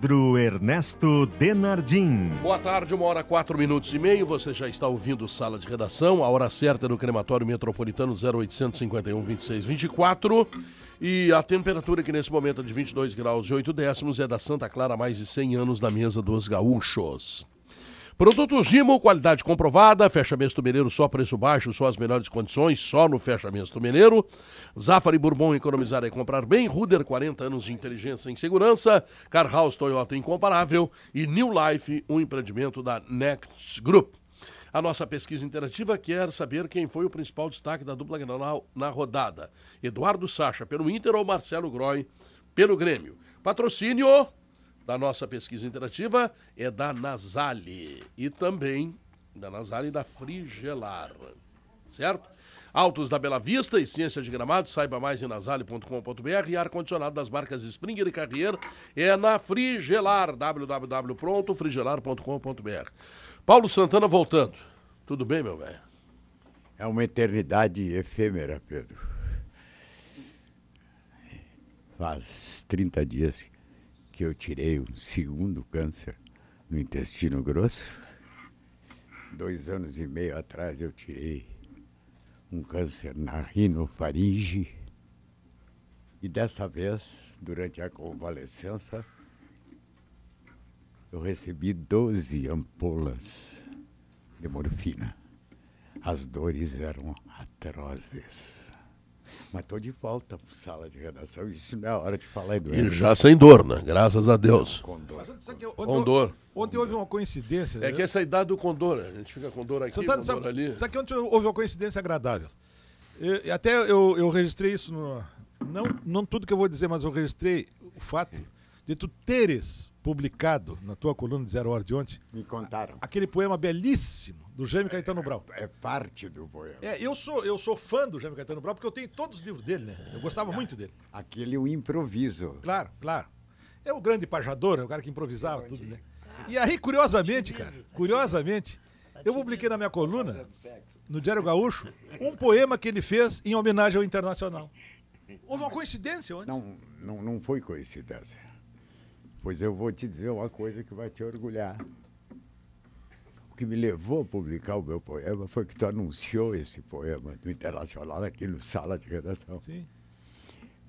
Pedro Ernesto Denardim. Boa tarde, uma hora quatro minutos e meio. Você já está ouvindo Sala de Redação, a hora certa no Crematório Metropolitano 0851 2624. E a temperatura que nesse momento é de 22 graus e 8 décimos é da Santa Clara mais de 100 anos na mesa dos gaúchos. Produtos Zimo, qualidade comprovada, fechamento Mineiro só preço baixo, só as melhores condições, só no fechamento Mineiro. Zafari Bourbon, economizar é comprar bem. Ruder, 40 anos de inteligência em segurança. Car House Toyota, incomparável. E New Life, um empreendimento da Next Group. A nossa pesquisa interativa quer saber quem foi o principal destaque da dupla granal na rodada. Eduardo Sacha, pelo Inter ou Marcelo Groi pelo Grêmio. Patrocínio da nossa pesquisa interativa é da Nasale e também da Nasale e da Frigelar, certo? Autos da Bela Vista e Ciência de Gramado, saiba mais em nasale.com.br e ar-condicionado das marcas Springer e Carrier é na Frigelar, www.frigelar.com.br. Paulo Santana voltando. Tudo bem, meu velho? É uma eternidade efêmera, Pedro. Faz 30 dias que que eu tirei um segundo câncer no intestino grosso. Dois anos e meio atrás eu tirei um câncer na rinofaringe. E dessa vez, durante a convalescença, eu recebi 12 ampolas de morfina. As dores eram atrozes. Mas estou de volta para a sala de redação. Isso não é hora de falar em doença. E já sem dor, né? Graças a Deus. Com dor. Ontem, ontem, ontem, houve uma coincidência. É né? que essa é idade do condor. Né? A gente fica com dor aqui, Santana, tá- sabe, ali. Sabe que ontem houve uma coincidência agradável. Eu, até eu, eu registrei isso no... Não, não tudo que eu vou dizer, mas eu registrei o fato de tu teres publicado na tua coluna de Zero Hora de ontem. Me contaram. A, aquele poema belíssimo do Jaime é, Caetano Brau. É, é parte do poema. É, eu sou, eu sou fã do Jaime Caetano Brau porque eu tenho todos os livros dele, né? Eu gostava é, muito dele. Aquele o improviso. Claro, claro. É o grande pajador, é o cara que improvisava tudo, né? E aí, curiosamente, cara, curiosamente, tá eu publiquei na minha coluna, no Diário Gaúcho, um poema que ele fez em homenagem ao Internacional. Houve uma coincidência, onde? Não, não, não foi coincidência. Pois eu vou te dizer uma coisa que vai te orgulhar. O que me levou a publicar o meu poema foi que tu anunciou esse poema do Internacional aqui no Sala de Redação. Sim.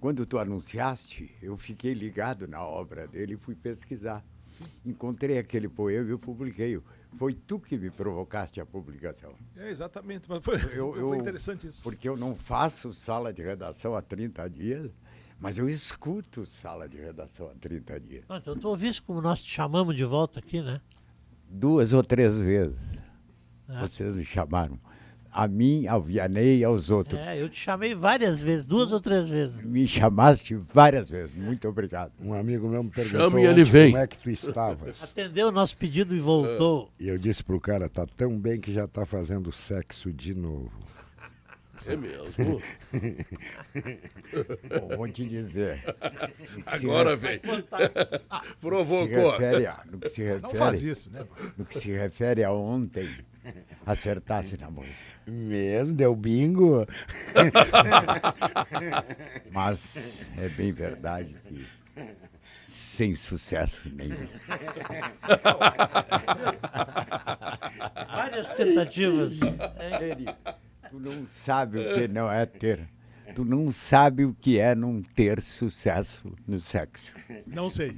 Quando tu anunciaste, eu fiquei ligado na obra dele e fui pesquisar. Encontrei aquele poema e eu publiquei-o. Foi tu que me provocaste a publicação. É, exatamente, mas foi, eu, eu, foi interessante isso. Porque eu não faço sala de redação há 30 dias mas eu escuto sala de redação há 30 dias. Eu então tu ouviste como nós te chamamos de volta aqui, né? Duas ou três vezes. É. Vocês me chamaram. A mim, ao Vianney e aos outros. É, eu te chamei várias vezes, duas ou três vezes. Me chamaste várias vezes, muito obrigado. Um amigo meu me perguntou ele vem. como é que tu estavas. Atendeu o nosso pedido e voltou. E eu disse pro cara, tá tão bem que já tá fazendo sexo de novo. É mesmo? Bom, vou te dizer. Agora, vem. Provocou. A, no que se refere, não faz isso, né? No que se refere a ontem, acertasse na música. Mesmo, deu bingo. Mas é bem verdade que sem sucesso nenhum. Várias tentativas. É, Tu não sabe o que não é ter. Tu não sabe o que é não ter sucesso no sexo. Não sei.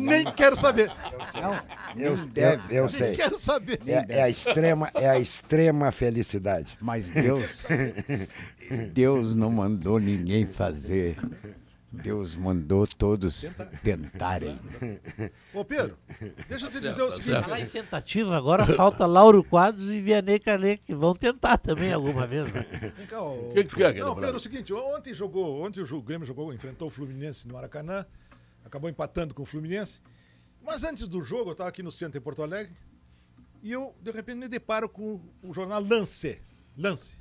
Nem quero saber. Não, eu, deve eu, sei. Nem quero saber. É, é, a extrema, é a extrema felicidade. Mas Deus, Deus não mandou ninguém fazer Deus mandou todos tentarem. Ô, Pedro, deixa eu te dizer o tá seguinte. Falar tá em tentativa, agora falta Lauro Quadros e Vianney Canet, que vão tentar também alguma vez. Né? Vem cá, que que tu é quer, Não, Pedro, é o seguinte, ontem jogou, ontem o Grêmio jogou, enfrentou o Fluminense no Maracanã, acabou empatando com o Fluminense. Mas antes do jogo, eu estava aqui no centro em Porto Alegre, e eu, de repente, me deparo com o jornal Lance. Lance.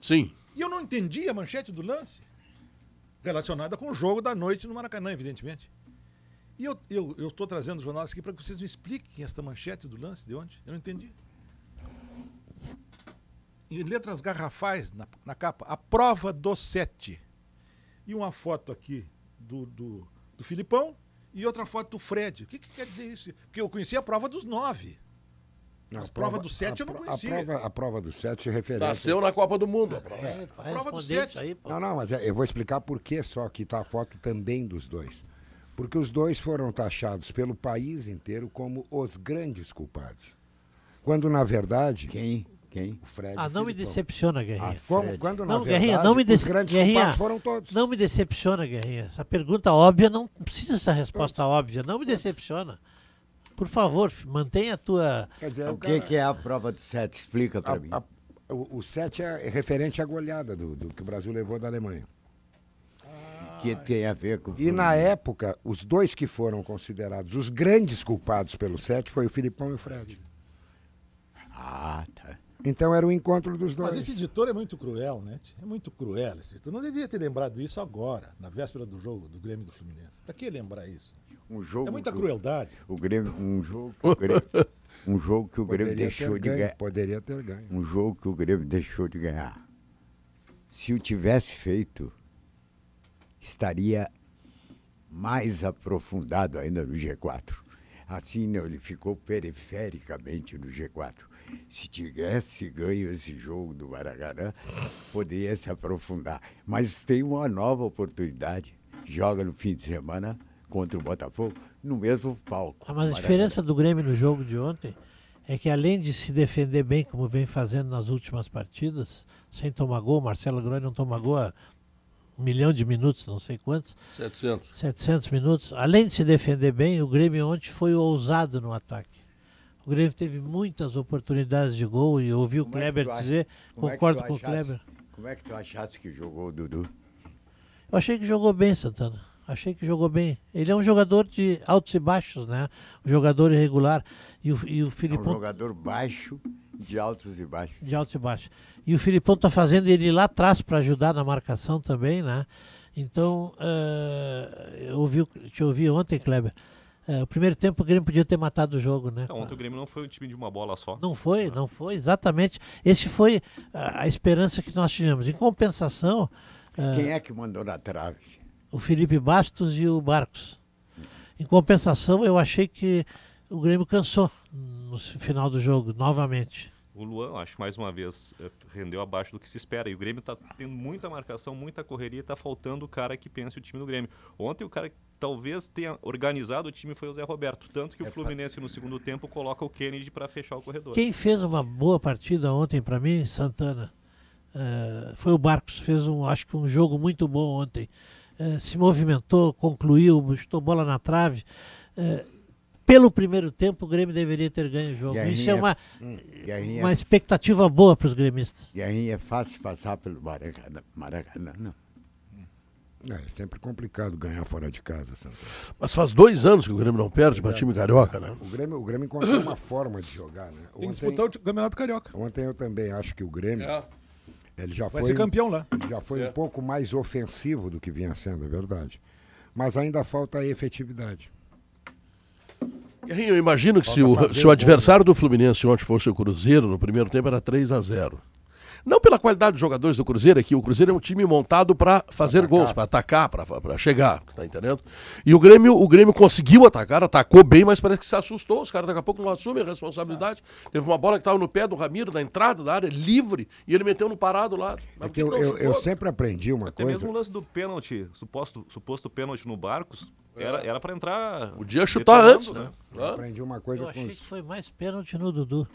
Sim. E eu não entendi a manchete do Lance relacionada com o jogo da noite no Maracanã, evidentemente. E eu estou eu, trazendo os jornais aqui para que vocês me expliquem esta manchete do lance de ontem. Eu não entendi. Em letras garrafais, na, na capa, a prova do sete. E uma foto aqui do, do, do Filipão e outra foto do Fred. O que, que quer dizer isso? Porque eu conheci a prova dos nove. A As prova, do 7 eu não conhecia. A prova, a prova do 7 é referente. Nasceu na Copa do Mundo. A prova, é, é prova do 7. Aí, não, não, mas é, eu vou explicar por que só que está a foto também dos dois. Porque os dois foram taxados pelo país inteiro como os grandes culpados. Quando, na verdade. Quem? Quem? O Fred. Ah, não Filipão. me decepciona, ah, Guerrinha. Ah, como, quando, na não, verdade, não me os grandes Guerrinha, culpados foram todos. Não me decepciona, Guerrinha. Essa pergunta óbvia não precisa essa resposta todos. óbvia. Não me decepciona. Por favor, mantenha a tua. Dizer, o que, cara... que, é a prova do set? Explica para mim. A, o, o set é referente à goleada do, do que o Brasil levou da Alemanha. Que tem a ver com. E na época, os dois que foram considerados os grandes culpados pelo set foi o Filipão e o Fred. Ah, tá. Então era o encontro dos dois. Mas esse editor é muito cruel, né? É muito cruel esse editor. Não devia ter lembrado isso agora, na véspera do jogo do Grêmio do Fluminense. Para que lembrar isso? Um jogo, é muita crueldade. O Grêmio, um jogo que o Grêmio, um jogo que o Grêmio deixou de ganhar. Poderia ter ganho. Um jogo que o Grêmio deixou de ganhar. Se o tivesse feito, estaria mais aprofundado ainda no G4. Assim, não, ele ficou perifericamente no G4. Se tivesse ganho esse jogo do Maracanã, poderia se aprofundar. Mas tem uma nova oportunidade. Joga no fim de semana contra o Botafogo no mesmo palco. Ah, mas a diferença do Grêmio no jogo de ontem é que além de se defender bem, como vem fazendo nas últimas partidas, sem tomar gol, Marcelo Groi não tomou gol há um milhão de minutos, não sei quantos. 700. 700 minutos. Além de se defender bem, o Grêmio ontem foi ousado no ataque. O Grêmio teve muitas oportunidades de gol e ouvi o é Kleber é dizer, concordo é com o Kleber. Como é que tu achaste que jogou o Dudu? Eu achei que jogou bem, Santana achei que jogou bem. Ele é um jogador de altos e baixos, né? Um jogador irregular. E o, e o Filipão... É um jogador baixo de altos e baixos. De altos e baixos. E o Filipão está fazendo ele lá atrás para ajudar na marcação também, né? Então, uh, eu ouvi, te ouvi ontem, Kleber. Uh, o primeiro tempo o Grêmio podia ter matado o jogo, né? Então, ontem o Grêmio não foi um time de uma bola só. Não foi, né? não foi, exatamente. Esse foi a, a esperança que nós tivemos. Em compensação. Uh, Quem é que mandou na trave? o Felipe Bastos e o Barcos. Em compensação, eu achei que o Grêmio cansou no final do jogo, novamente. O Luan, acho mais uma vez, eh, rendeu abaixo do que se espera. E o Grêmio está tendo muita marcação, muita correria, está faltando o cara que pensa o time do Grêmio. Ontem o cara que talvez tenha organizado o time foi o Zé Roberto, tanto que o é Fluminense no segundo tempo coloca o Kennedy para fechar o corredor. Quem fez uma boa partida ontem para mim, Santana, uh, foi o Barcos, fez um, acho que um jogo muito bom ontem. É, se movimentou, concluiu, estou bola na trave. É, pelo primeiro tempo, o Grêmio deveria ter ganho o jogo. Guerrinha, Isso é uma, é- hum, uma expectativa boa para os gremistas. E aí é fácil passar pelo Maracanã. Maracanã não. É, é sempre complicado ganhar fora de casa, Santos. Mas faz dois anos que o Grêmio não perde para time carioca, né? O Grêmio, o Grêmio encontrou uma forma de jogar, né? Ontem, Tem que disputar o Campeonato Carioca. Ontem eu também acho que o Grêmio. É ele já Vai foi, ser campeão lá. Ele já foi é. um pouco mais ofensivo do que vinha sendo, é verdade. Mas ainda falta efetividade. Eu imagino que se o, se o, adversário né? do Fluminense ontem fosse o Cruzeiro, no primeiro tempo era 3 a 0 não pela qualidade dos jogadores do Cruzeiro, é que o Cruzeiro é um time montado para fazer gols, para atacar, para chegar, tá entendendo? E o Grêmio, o Grêmio conseguiu atacar, atacou bem, mas parece que se assustou. Os caras daqui a pouco não assumem a responsabilidade. Teve uma bola que estava no pé do Ramiro, na entrada da área, livre, e ele meteu no parado lá. É que eu, eu, eu, sempre aprendi uma Até coisa. Até mesmo o lance do pênalti, suposto, suposto pênalti no Barcos, é. era, era pra entrar. Podia chutar antes, né? né? Eu aprendi uma coisa eu achei com. os... que foi mais pênalti no Dudu.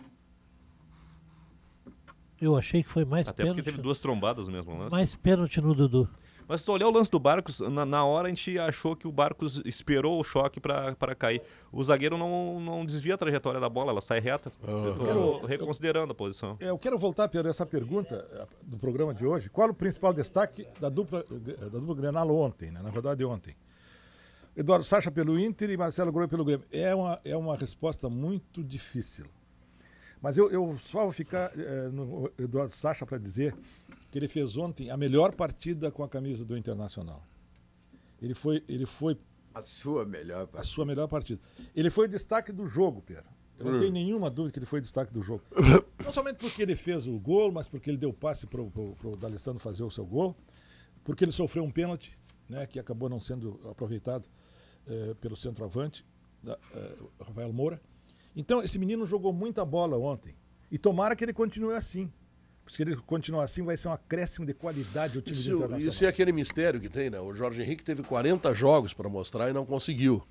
Eu achei que foi mais Até pênalti. Até porque teve duas trombadas mesmo lance. Mais pênalti no Dudu. Mas se tu olhar o lance do Barcos, na, na hora a gente achou que o Barcos esperou o choque para cair. O zagueiro não, não desvia a trajetória da bola, ela sai reta. Oh. Eu tô quero, reconsiderando eu, a posição. É, eu quero voltar, Pedro, essa pergunta eh, do programa de hoje. Qual o principal destaque da dupla, eh, da dupla Grenal ontem, né? na verdade ontem? Eduardo Sacha pelo Inter e Marcelo Groi pelo Grêmio. É uma, é uma resposta muito difícil. Mas eu, eu só vou ficar é, no Eduardo eh, Sacha para dizer que ele fez ontem a melhor partida com a camisa do Internacional. Ele foi. Ele foi a sua melhor partida. A sua melhor partida. Ele foi destaque do jogo, Pedro. Eu não hum. tenho nenhuma dúvida que ele foi destaque do jogo. Não somente porque ele fez o gol, mas porque ele deu passe para o D'Alessandro fazer o seu gol, porque ele sofreu um pênalti, né, que acabou não sendo aproveitado eh, pelo centroavante, da, eh, Rafael Moura. Então, esse menino jogou muita bola ontem. E tomara que ele continue assim. Porque se ele continuar assim, vai ser um acréscimo de qualidade do time isso, Internacional. Isso é aquele mistério que tem, né? O Jorge Henrique teve 40 jogos para mostrar e não conseguiu.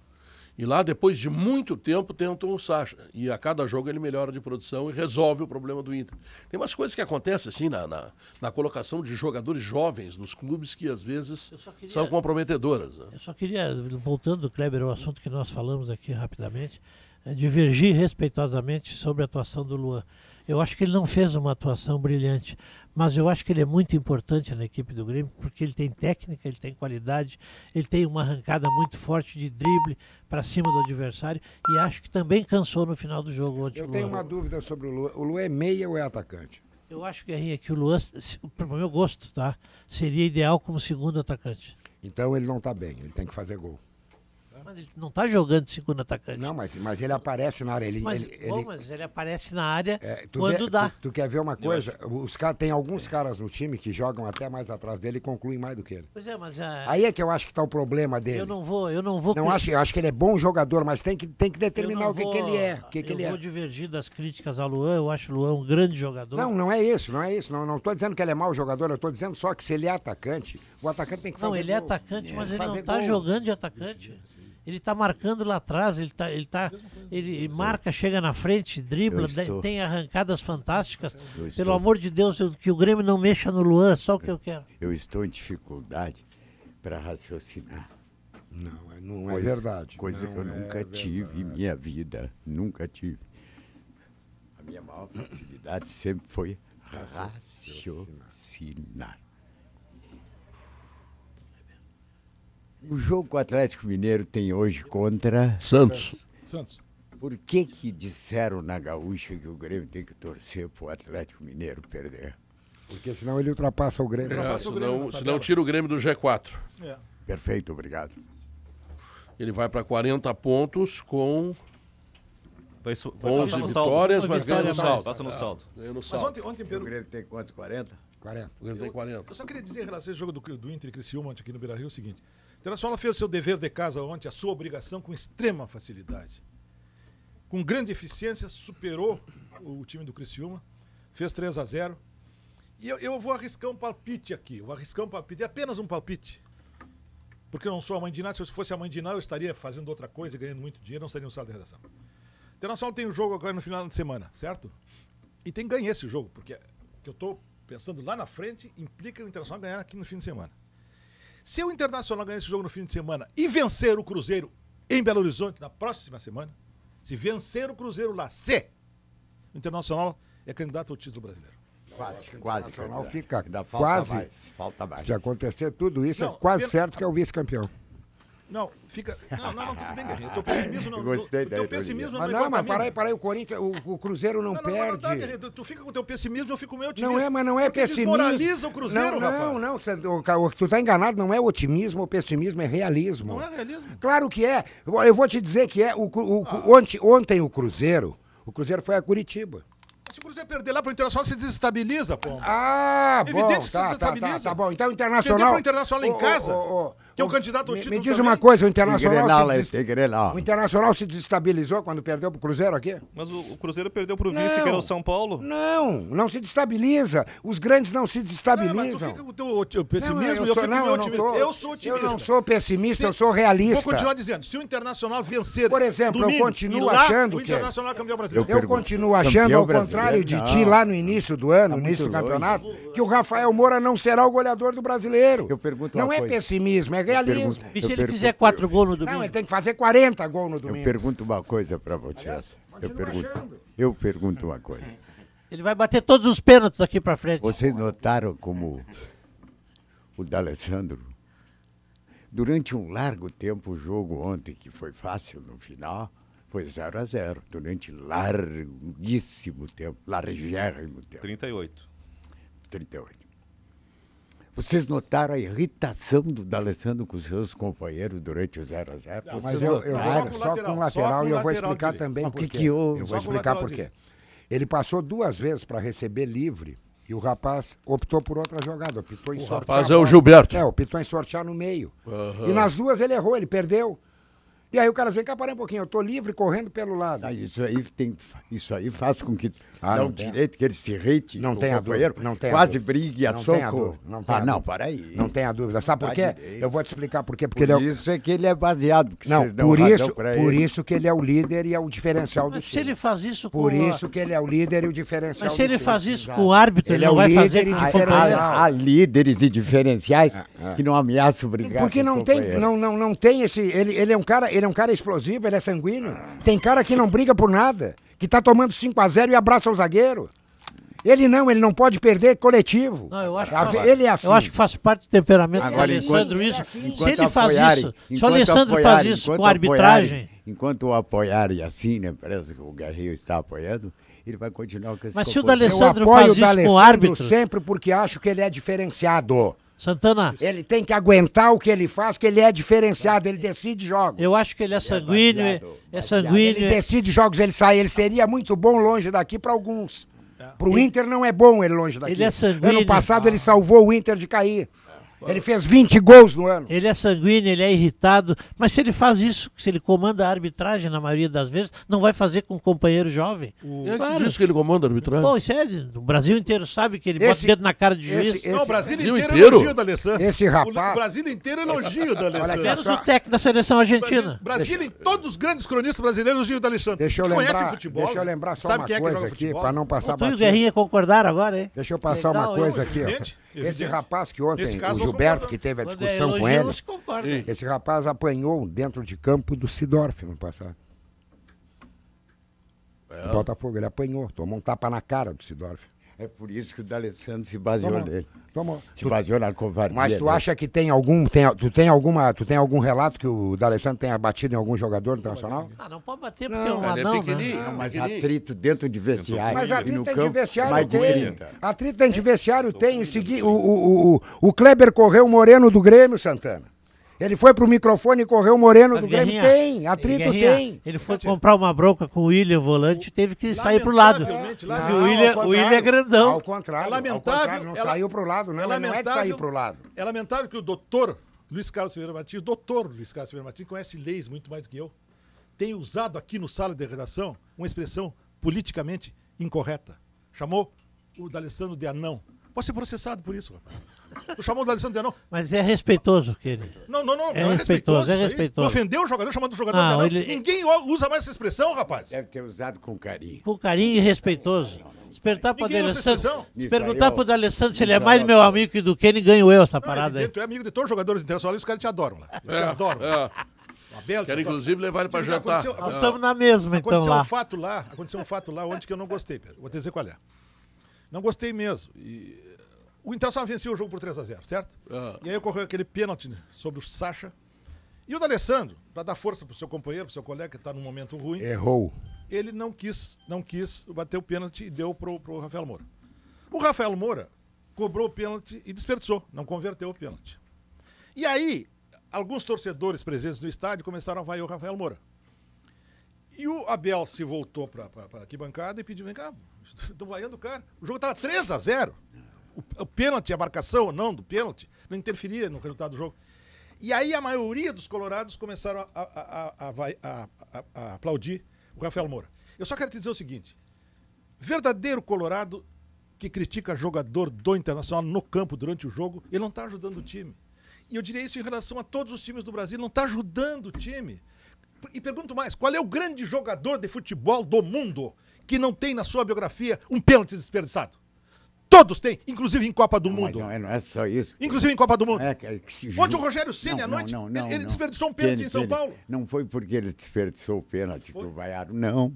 E lá, depois de muito tempo, tentam o Sacha. E a cada jogo ele melhora de produção e resolve o problema do Inter. Tem umas coisas que acontecem, assim, na, na, na colocação de jogadores jovens nos clubes que, às vezes, queria, são comprometedoras. Né? Eu só queria, voltando, Kleber, ao é assunto que nós falamos aqui rapidamente, é, divergir respeitosamente sobre a atuação do Luan. Eu acho que ele não fez uma atuação brilhante, mas eu acho que ele é muito importante na equipe do Grêmio, porque ele tem técnica, ele tem qualidade, ele tem uma arrancada muito forte de drible para cima do adversário e acho que também cansou no final do jogo. Ontem eu tenho uma dúvida sobre o Luan. O Luan é meia ou é atacante? Eu acho, Guerrinha, que o Luan, para o meu gosto, tá? seria ideal como segundo atacante. Então ele não está bem, ele tem que fazer gol. Mas ele não está jogando segundo atacante. Não, mas, mas ele aparece na área. Ele, mas, ele, bom, ele... mas ele aparece na área é, quando vê, dá. Tu, tu, quer ver uma coisa? Os cara, tem alguns é. caras no time que jogam até mais atrás dele e concluem mais do que ele. Pois é, mas... É, Aí é que eu acho que está o problema dele. Eu não vou... Eu não vou... Não, acho, eu acho que ele é bom jogador, mas tem que, tem que determinar o que, vou... que ele é. O que eu que ele é. vou é. divergir das críticas ao Luan. Eu acho o Luan um grande jogador. Não, não é isso. Não é isso. Não estou dizendo que ele é mau jogador. Eu estou dizendo só que se ele é atacante, o atacante tem que é fazer Não, ele tá gol. é atacante, mas ele, ele não está jogando de atacante. Ele está marcando lá atrás, ele tá, ele tá, ele marca, chega na frente, dribla, tem arrancadas fantásticas. Eu Pelo estou... amor de Deus, eu, que o Grêmio não mexa no Luan, só o que eu quero. Eu estou em dificuldade para raciocinar. Não, é, não é verdade. Coisa não que eu é nunca tive em minha vida, nunca tive. A minha maior facilidade sempre foi raciocinar. raciocinar. O jogo que o Atlético Mineiro tem hoje contra. Santos. Santos. Por que, que disseram na Gaúcha que o Grêmio tem que torcer para o Atlético Mineiro perder? Porque senão ele ultrapassa o Grêmio. É, senão, o Grêmio senão tira o Grêmio do G4. É. Perfeito, obrigado. Ele vai para 40 pontos com 11 vitórias, mas ganha no saldo. Passa no é, saldo. É, no saldo. Mas ontem, ontem Pedro... O Grêmio tem quantos? 40? 40. O Grêmio tem 40. Eu, só queria dizer em relação ao jogo do, do Inter e Criciúma aqui no Beira-Rio é o seguinte. Internacional fez o seu dever de casa ontem, a sua obrigação, com extrema facilidade. Com grande eficiência, superou o time do Criciúma, fez 3 a 0 E eu, eu vou arriscar um palpite aqui, vou arriscar um palpite, é apenas um palpite. Porque eu não sou a mãe de Iná, se eu fosse a mãe de Iná, eu estaria fazendo outra coisa, ganhando muito dinheiro, não estaria no salário de redação. Internacional tem um jogo agora no final de semana, certo? E tem que ganhar esse jogo, porque o que eu estou pensando lá na frente implica o Internacional ganhar aqui no fim de semana. Se o Internacional ganhar esse jogo no fim de semana e vencer o Cruzeiro em Belo Horizonte na próxima semana, se vencer o Cruzeiro lá, se o Internacional é candidato ao título brasileiro. Quase, quase. O Internacional fica. Ainda falta quase. Mais, falta mais. Se acontecer tudo isso, Não, é quase certo que é o vice-campeão. Não, fica. Não, não, não, tudo bem, Guerrinha. O teu pessimismo não. Eu gostei teu pessimismo mas não, é não mas para aí, para aí. O Corinthians, o, o Cruzeiro não, não, não perde. Não, não, tá, tu fica com o teu pessimismo, eu fico com o meu otimismo. Não é, mas não é Porque pessimismo. Desmoraliza o Cruzeiro, não, não, rapaz. Não, não. Tu tá enganado, não é otimismo ou pessimismo, é realismo. Não é realismo. Claro que é. Eu vou te dizer que é. O, o, ah. ontem, ontem o Cruzeiro, o Cruzeiro foi a Curitiba. Se o Cruzeiro perder lá pro Internacional, é se desestabiliza, pô. Ah, Evidente bom, tá, que se desestabiliza. Tá, tá, tá, tá bom. Então, Internacional... Perder pro Internacional em casa... Oh, oh, oh. Que o candidato ao me, título. Me diz também. uma coisa, o Internacional. se é des... O Internacional se desestabilizou quando perdeu pro Cruzeiro aqui? Mas o, o Cruzeiro perdeu pro vice, não, que era o São Paulo? Não, não se destabiliza. Os grandes não se destabilizam. É, mas tu fica com o teu, pessimismo não, eu, sou, eu não, eu otimista. Tô, eu sou otimista. Eu não sou pessimista, se, eu sou realista. Vou continuar dizendo, se o Internacional vencer. Por exemplo, domingo, eu continuo lá, achando. O Internacional que... É campeão brasileiro. Eu, eu continuo achando, ao contrário de ti, lá no início do ano, no início do campeonato, que o Rafael Moura não será o goleador do brasileiro. Eu pergunto Não é pessimismo, é realismo. Pergunto, e se ele pergunto, fizer quatro gols no domingo? Não, ele tem que fazer 40 gols no domingo. Eu pergunto uma coisa para vocês. eu, pergunto, eu pergunto uma coisa. Ele vai bater todos os pênaltis aqui para frente. Vocês notaram como o D'Alessandro, durante um largo tempo, o jogo ontem, que foi fácil no final, foi 0 a 0 durante larguíssimo tempo, largérrimo tempo. 38. 38. Vocês notaram a irritação do D'Alessandro com seus companheiros durante o 0 x 0 Mas eu, eu só, com só com o lateral, só com e eu lateral vou explicar direito. também por quê. Eu, eu vou explicar por quê. Ele passou duas vezes para receber livre e o rapaz optou por outra jogada, optou em o sortear. O rapaz é o Gilberto. É, optou em sortear no meio. Uhum. E nas duas ele errou, ele perdeu. E aí o cara vem cá, para um pouquinho, eu tô livre correndo pelo lado. Ah, isso aí tem isso aí faz com que ah, não, não direito que ele se irrite. Não tem a dúvida. Não quase brigue a não soco. Tem a dúvida, não ah, tem ah, a não, para aí. Não tem a dúvida. Sabe por quê? Eu vou te explicar por quê. Porque por é isso é que ele é baseado. não, por isso, por isso que ele é o líder e é o diferencial do Mas time. se ele faz isso com Por isso que ele é o líder e o diferencial Mas se ele faz isso com o árbitro, ele, é não vai fazer e diferencial. Há líderes e diferenciais ah, ah. que não ameaçam brigar. Porque não tem, não, não, não tem esse... Ele, ele, é um cara, ele é um cara explosivo, ele é sanguíneo. Tem cara que não briga por nada que está tomando 5 a 0 e abraça o zagueiro. Ele não, ele não pode perder coletivo. Não, eu acho, que faz, ele é assim. eu acho que faz parte do temperamento Agora, do Alessandro enquanto, isso. Enquanto é assim. se ele faz isso, se o Alessandro faz isso com arbitragem. Enquanto o apoiarem assim, né? Parece que o Guerreiro está apoiando, ele vai continuar com esse Mas se o D'Alessandro faz isso com com árbitro. sempre porque acho que ele é diferenciado. Santana. Ele tem que aguentar o que ele faz, que ele é diferenciado, ele decide jogos. Eu acho que ele é, é sanguíneo. É, baseado, é sanguíneo. Ele decide jogos, ele sai. Ele seria muito bom longe daqui para alguns. Tá. Para o Inter não é bom ele longe daqui. Ele é sanguíneo. Ano passado ah. ele salvou o Inter de cair. Ele fez 20 gols no ano. Ele é sanguíneo, ele é irritado. Mas se ele faz isso, se ele comanda a arbitragem na maioria das vezes, não vai fazer com um companheiro jovem. O... Antes claro. disso que ele comanda a arbitragem. Bom, isso é, o Brasil inteiro sabe que ele esse, bota o dedo na cara de juiz. Esse, esse, não, o Brasil, Brasil inteiro, elogia elogio da Alessandro. Esse rapaz. O, Brasil inteiro elogio da Alessandro. Menos o técnico da seleção argentina. Brasil, Brasil todos os grandes cronistas brasileiros elogiam da Alessandro. Deixa eu lembrar, Conhece futebol. Deixa eu lembrar só sabe uma quem coisa é que joga aqui, para não passar batido. Tu e o Guerrinha concordaram agora, hein? Deixa eu passar Legal, uma coisa aqui, ó. Esse rapaz que ontem, o Gilberto, que teve a é discussão com ele, esse rapaz apanhou dentro de campo do Sidorf no passado. É. Botafogo, ele apanhou, tomou um tapa na cara do Sidorf. É por isso que o D'Alessandro se baseou toma, nele. Toma. Se tu, baseou na covardia. Mas tu acha que tem algum. Tem, tu, tem alguma, tu tem algum relato que o D'Alessandro tenha batido em algum jogador internacional? Ah, não pode bater porque não, é um anão, é né? Não, mas atrito dentro de vestiário. Mas atrito dentro de vestiário tem. Atrito dentro de vestiário tem. Em o, o, o, o Kleber correu Moreno do Grêmio, Santana. Ele foi pro microfone e correu Moreno Mas do Grêmio. Tem, atrito tem. Ele foi comprar uma bronca com o William Volante e teve que sair pro lado. Não, o, William, o William é grandão. Ao contrário, é lamentável, ao contrário não ela, saiu pro lado, não. Né? É não é de sair pro lado. É lamentável que o doutor Luiz Carlos Silveira Martins, doutor Luiz Carlos Silveira Martins, conhece leis muito mais do que eu, tem usado aqui no sala de redação uma expressão politicamente incorreta. Chamou o D'Alessandro de anão. Pode ser processado por isso, rapaz. Tu chamou o Alessandro não. Mas é respeitoso, querido. Não, não, não. É, não é respeitoso, é respeitoso. Ofendeu o jogador chamando o jogador ah, não, não. Ele... Ninguém usa mais essa expressão, rapaz. Deve ter usado com carinho. Com carinho e respeitoso. Se perguntar é para o D'Alessandro, se perguntar para o D'Alessandro se ele é mais meu amigo que do que ele, ganho eu essa é parada aí. Tu é amigo de todos os jogadores internacionais, os caras te adoram lá. Eles te é, adoram. Quero inclusive levar ele para jantar. Nós estamos na mesma, então. Aconteceu lá. um fato lá, aconteceu um fato lá onde que eu não gostei, Pedro. Vou te dizer qual é. Não gostei mesmo. E o Internacional venceu o jogo por 3 a 0 certo? Ah. E aí ocorreu aquele pênalti né, sobre o Sacha. E o D'Alessandro, para dar força pro seu companheiro, pro seu colega que tá num momento ruim. Errou. Ele não quis, não quis bater o pênalti e deu pro, pro Rafael Moura. O Rafael Moura cobrou o pênalti e desperdiçou, não converteu o pênalti. E aí, alguns torcedores presentes no estádio começaram a vaiar o Rafael Moura. E o Abel se voltou para a arquibancada e pediu: vem cá, estou vaiando o cara. O jogo estava 3 a 0 o, o pênalti, a marcação ou não do pênalti, não interferia no resultado do jogo. E aí a maioria dos colorados começaram a, a, a, a, aplaudir o Rafael Moura. Eu só quero te dizer o seguinte: verdadeiro colorado que critica jogador do Internacional no campo durante o jogo, ele não está ajudando o time. E eu diria isso em relação a todos os times do Brasil, não está ajudando o time. E pergunto mais: qual é o grande jogador de futebol do mundo que não tem na sua biografia um pênalti desperdiçado? Todos têm, inclusive em Copa do não, Mundo. Não é, não é só isso. Inclusive em Copa do Mundo. É, é Onde o Rogério Ceni à noite, não, não, ele, desperdiçou um pênalti em São Paulo. Não foi porque ele desperdiçou o pênalti que o Vaiado, não.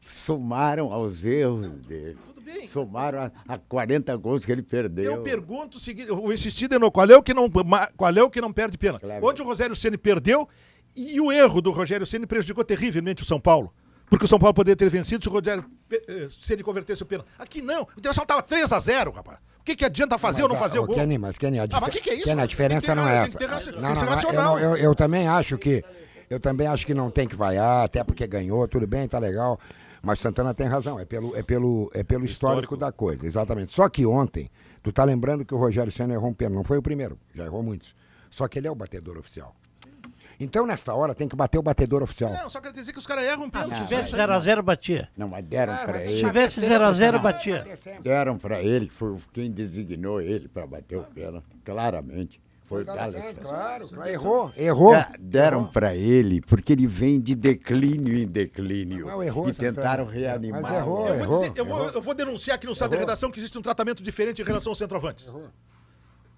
Somaram aos erros dele. Tudo bem. Somaram a, a, 40 gols que ele perdeu. Eu pergunto o seguinte, eu vou de novo, qual é o que não, qual é o que não perde pênalti? Claro. Onde o Rogério Ceni perdeu e o erro do Rogério Ceni prejudicou terrivelmente o São Paulo. Porque o São Paulo poderia ter vencido se o Rogério eh, eh, se ele convertesse o pênalti. Aqui não. O Internacional estava 3 a 0 rapaz. O que, que adianta fazer mas, ou não fazer ah, o gol? Kenny, mas Kenny, a, ah, mas que que é isso, Kenny, a diferença não é essa. Tem que não, não, não, eu, eu, eu também acho que eu também acho que não tem que vaiar, até porque ganhou, tudo bem, tá legal. Mas Santana tem razão, é pelo, é pelo, é pelo histórico, histórico da coisa, exatamente. Só que ontem, tu tá lembrando que o Rogério Senna errou um pênalti, não foi o primeiro, já errou muitos. Só que ele é o batedor oficial. Então, nesta hora, tem que bater o batedor oficial. Não, só quer dizer que os caras erram um pênalti. Ah, se tivesse 0x0, batia. Não, mas deram ah, pra mas ele. Se tivesse 0x0, batia. Tá deram pra ele, foi quem designou ele pra bater o pênalti, claramente. Foi tá o Galo. Claro, claro, errou, errou. deram para ele, porque ele vem de declínio em declínio. Não, errou, e tentaram Santana. reanimar. Mas errou, eu, errou, vou dizer, errou. Eu, vou, eu, vou denunciar aqui no site da redação que existe um tratamento diferente em relação aos centroavantes. Errou.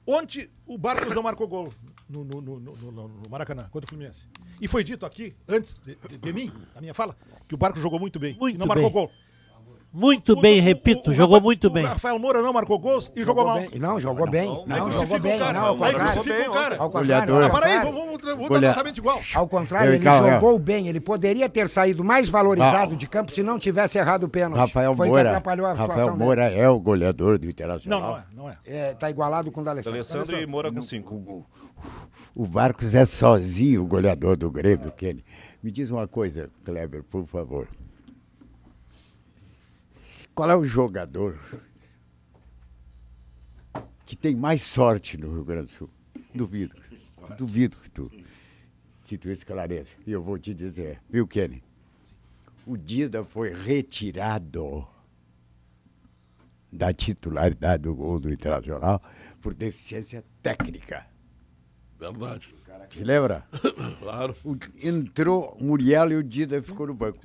Ontem o Barcos não marcou gol no, no, no, no Maracanã, contra o Fluminense. E foi dito aqui, antes de, de, de, mim, na minha fala, que o Barco jogou muito bem. Muito não marcou bem. gol. Muito bem, repito, o, o, jogou muito bem. O Rafael Moura não marcou gols e jogou, jogou mal. Bem. Não, jogou bem. Não, não, jogou bem. Cara. Não, ao contrário. Aí crucifica o cara. Ao contrário. Não, para aí, vamos, vamos dar tratamento igual. Ao contrário, ele Calma. jogou bem. Ele poderia ter saído mais valorizado de campo se não tivesse errado o pênalti. Rafael Foi Moura. atrapalhou a Rafael Moura dele. é o goleador do Internacional. Não, não é. Não é. é tá igualado com o D'Alessandro. D'Alessandro e Moura com cinco. O Barcos é sozinho o goleador do Grêmio. Kenny, Me diz uma coisa, Kleber, por favor. Qual é o jogador que tem mais sorte no Rio Grande do Sul? Duvido. Duvido que tu, que tu esclareça. E eu vou te dizer, viu, Kenny? O Dida foi retirado da titularidade do gol do Internacional por deficiência técnica. Verdade. Te lembra? claro. O, entrou Muriel e o Dida ficou no banco.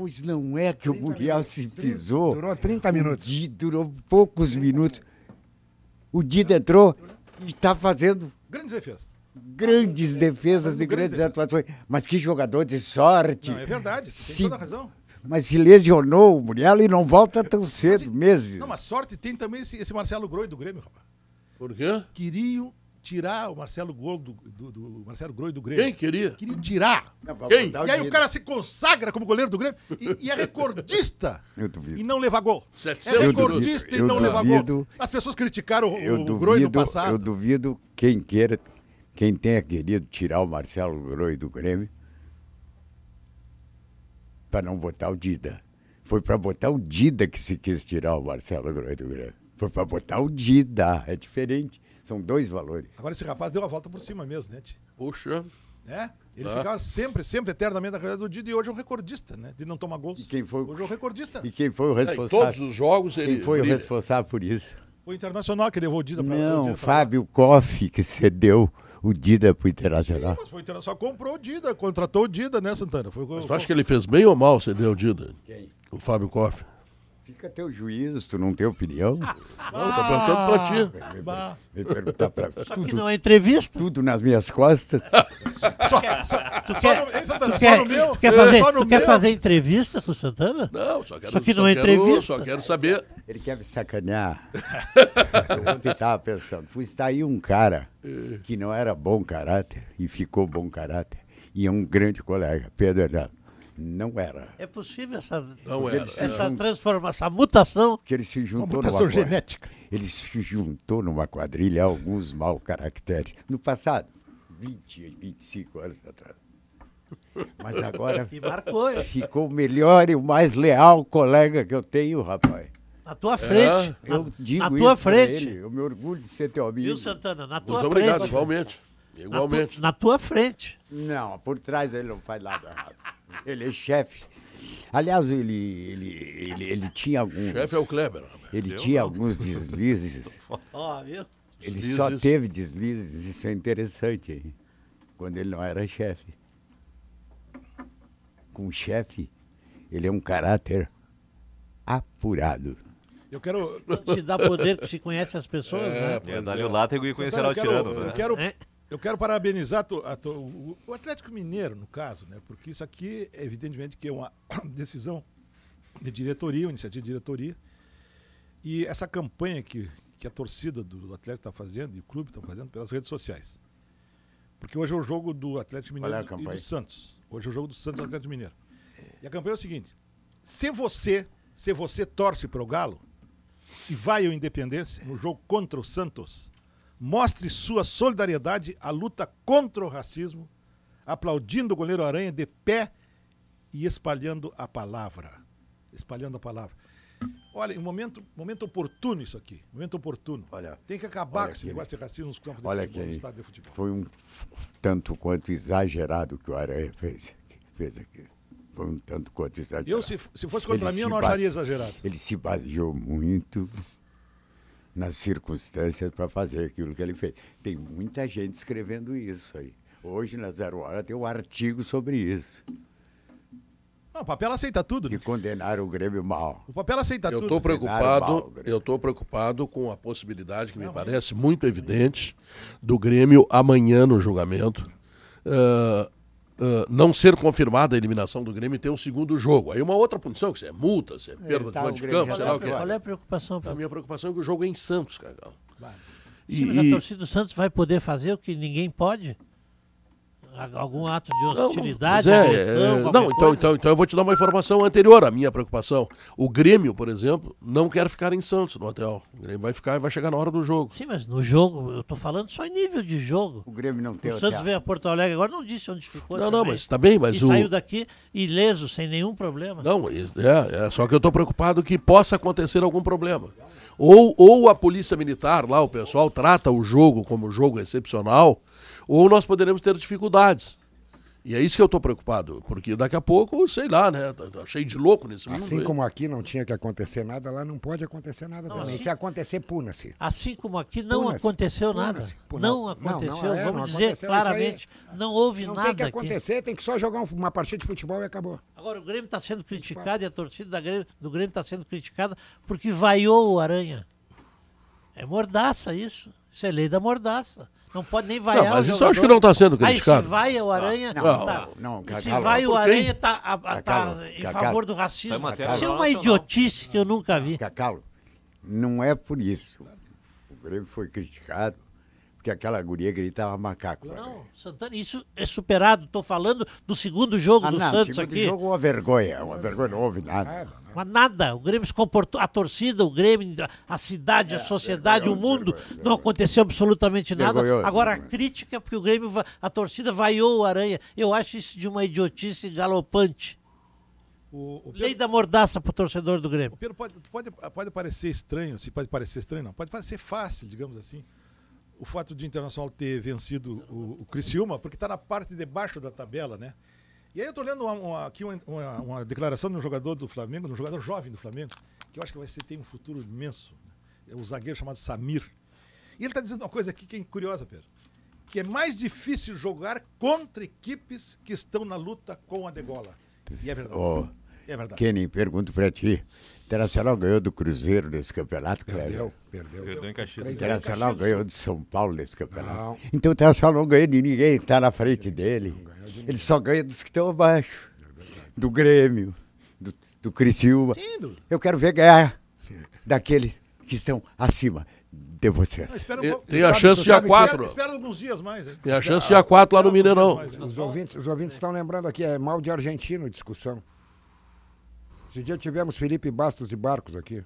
Pois não é que o Muriel se pisou. Durou 30 minutos. durou poucos minutos. O Dido entrou e está fazendo. Grandes defesas. Grandes defesas e grandes, atuações. Mas que jogador de sorte. Não, é verdade, se... tem toda razão mas se lesionou o Muriel e não volta tão cedo, mas, meses. Não, mas sorte tem também esse, esse Marcelo Groi do Grêmio, rapaz. Por quê? Queriam tirar o Marcelo Gol do, do, do Marcelo Groi do Grêmio. Quem queria? queria tirar. Quem? E aí o cara se consagra como goleiro do Grêmio e, e é recordista eu duvido. e não leva gol. 700. É recordista eu duvido, e não leva gol. As pessoas criticaram o, o Groi no passado. Eu duvido quem queira, quem tenha querido tirar o Marcelo Groi do Grêmio para não votar o Dida. Foi para votar o Dida que se quis tirar o Marcelo Groi do Grêmio. Foi para votar o Dida. É diferente. São dois valores. Agora esse rapaz deu a volta por cima mesmo, né? Puxa. Né? É? Ele ah. ficava sempre, sempre, eternamente na realidade do Dida e hoje é um recordista, né? De não tomar gols. E quem foi o... Hoje é um recordista. E quem foi o responsável? É, todos os jogos ele. Quem foi o responsável por isso? Foi o Internacional que levou o Dida para Não, o Fábio Koff que cedeu o Dida para o Internacional. Sim, mas foi o Internacional, comprou o Dida, contratou o Dida, né, Santana? Foi, mas tu acha que ele fez bem ou mal ceder o Dida? Quem? O Fábio Koff. Fica teu juízo, tu não tem opinião. Ah, não, tá perguntando pra ti. Ah, me, me perguntar pra Só tudo, que não é entrevista. Tudo nas minhas costas. só, só, só, no, só quer, no meu. Tu quer fazer, é, tu quer fazer entrevista com o Santana? Não, só quero Só que não é quero, entrevista. Só quero saber. Ele quer me sacanear. Eu ontem tava pensando, fui estar aí um cara é. que não era bom caráter e ficou bom caráter. E é um grande colega, Pedro Hernando. Não era. É possível essa, não era. essa transformação, essa mutação? Que ele se juntou Uma mutação numa genética. Ele se juntou numa quadrilha, alguns mal caracteres. No passado, 20, 25 anos atrás. Mas agora ficou o melhor e o mais leal colega que eu tenho, rapaz. Na tua frente. É. Eu digo na tua frente. Ele, eu me orgulho de ser teu amigo. Viu, Santana? Na tua Muito frente. Obrigado, igualmente. Igualmente. Na, tu, na tua frente. Não, por trás ele não faz nada errado. Ele é chefe. Aliás, ele, ele, ele, ele tinha alguns. Chefe é o Kleber. Né, ele tinha alguns deslizes. viu? Ele só teve deslizes, isso é interessante, quando ele não era chefe. Com chefe, ele é um caráter apurado. Eu quero. Se dá poder que se conhece as pessoas, é, né? É, dá-lhe é. o látego e conhecerá tá, o tirano. Eu né? quero, né? eu quero eu quero parabenizar a, o, Atlético Mineiro, no caso, né? Porque isso aqui, evidentemente, que é uma decisão de diretoria, uma iniciativa de diretoria. E essa campanha que, que a torcida do Atlético está fazendo e o clube está fazendo pelas redes sociais. Porque hoje é o jogo do Atlético é Mineiro e do Santos. Hoje é o jogo do Santos e do Atlético Mineiro. E a campanha é o seguinte: se você, se você torce para o Galo e vai ao Independência no jogo contra o Santos, mostre sua solidariedade à luta contra o racismo, aplaudindo o goleiro Aranha de pé e espalhando a palavra. Espalhando a palavra. Olha, um momento, momento oportuno isso aqui. Momento oportuno. Olha, Tem que acabar com esse negócio de racismo nos campos de olha futebol, no estádio de futebol. Foi um tanto quanto exagerado que o Aranha fez, fez aqui. Foi um tanto quanto exagerado. Eu, se, se fosse contra ele mim, eu não acharia exagerado. Ele se baseou muito nas circunstâncias para fazer aquilo que ele fez. Tem muita gente escrevendo isso aí. Hoje, na Zero Hora, tem um artigo sobre isso. Não, o papel aceita tudo. Que né? condenaram o Grêmio mal. O papel aceita eu tô tudo. preocupado, mal, eu estou preocupado com a possibilidade, que me é. parece muito evidente, do Grêmio amanhã no julgamento. Uh, não ser confirmada a eliminação do Grêmio e ter um segundo jogo. Aí uma outra punição, que é multa, se é, é perda tá, de campo, será tá o que é. Qual é a preocupação? A minha preocupação é que o jogo é em Santos, Cagão. E, Sim, mas a torcida do Santos vai poder fazer o que ninguém pode? algum ato de hostilidade, não, é, agressão, é, não então, então, então eu vou te dar uma informação anterior à minha preocupação. O Grêmio, por exemplo, não quer ficar em Santos no hotel. O Grêmio vai ficar e vai chegar na hora do jogo. Sim, mas no jogo, eu estou falando só em nível de jogo. O Grêmio não tem O Santos hotel. veio a Porto Alegre agora, não disse onde ficou. Não, também. não, mas tá bem, mas e o... saiu daqui ileso, sem nenhum problema. Não, é, é só que eu estou preocupado que possa acontecer algum problema. Ou, ou a polícia militar lá, o pessoal, trata o jogo como jogo excepcional ou nós poderemos ter dificuldades. E é isso que eu estou preocupado, porque daqui a pouco, sei lá, né? Tá, tá cheio de louco nesse mundo. Assim como aqui não tinha que acontecer nada, lá não pode acontecer nada não, também. Assim, se acontecer, puna-se. Assim como aqui não aconteceu nada. Não aconteceu, é, vamos dizer é claramente, não houve não nada. Não tem que acontecer, aqui. tem que só jogar uma partida de futebol e acabou. Agora, o Grêmio está sendo criticado e a torcida do Grêmio está sendo criticada porque vaiou o Aranha. É mordaça isso. Isso é lei da mordaça. Não pode nem vaiar não, mas isso acho que não está sendo criticado. Aí se vai o Aranha... Não, não, tá, não, não Se vai o Aranha está tá em favor do racismo. Isso é uma idiotice que eu nunca vi. Cacau, não é por isso. O Grêmio foi criticado porque aquela guria gritava macaco. Não, Santana, isso é superado. Estou falando do segundo jogo ah, do não, Santos segundo aqui. jogo uma vergonha, uma vergonha, não houve nada. nada né? Mas nada, o Grêmio se comportou, a torcida, o Grêmio, a cidade, é, a sociedade, o mundo, não aconteceu absolutamente nada. Agora a crítica, é porque o Grêmio, a torcida vaiou o Aranha. Eu acho isso de uma idiotice galopante. O, o Pedro, Lei da mordaça o torcedor do Grêmio. O Pedro pode, pode, pode parecer estranho, se pode parecer estranho, não. Pode parecer fácil, digamos assim o fato de Internacional ter vencido o, o Criciúma, porque está na parte de baixo da tabela, né? E aí eu estou lendo uma, uma, aqui uma, uma, declaração de um jogador do Flamengo, de um jogador jovem do Flamengo, que eu acho que vai ser, tem um futuro imenso. Né? É um zagueiro chamado Samir. E ele está dizendo uma coisa aqui que é curiosa, Pedro. Que é mais difícil jogar contra equipes que estão na luta com a degola. E é verdade. Oh, é verdade. Kenny, pergunto para ti. Internacional ganhou do Cruzeiro nesse campeonato, Cleber. Perdeu, perdeu. em Caxias. O Internacional ganhou do São Paulo nesse campeonato. Não. Então o Internacional não ganha de ninguém que está na frente dele. Ele só ganha dos que estão abaixo. do Grêmio, do, do Criciúma. Eu quero ver ganhar daqueles que estão acima de vocês. tem sabe, a chance de 4. Espera alguns dias mais. Hein? Tem a chance dia 4 lá no Mineirão. Os ouvintes, os ouvintes estão lembrando aqui, é mal de argentino discussão. Esse dia tivemos Felipe Bastos e Barcos aqui.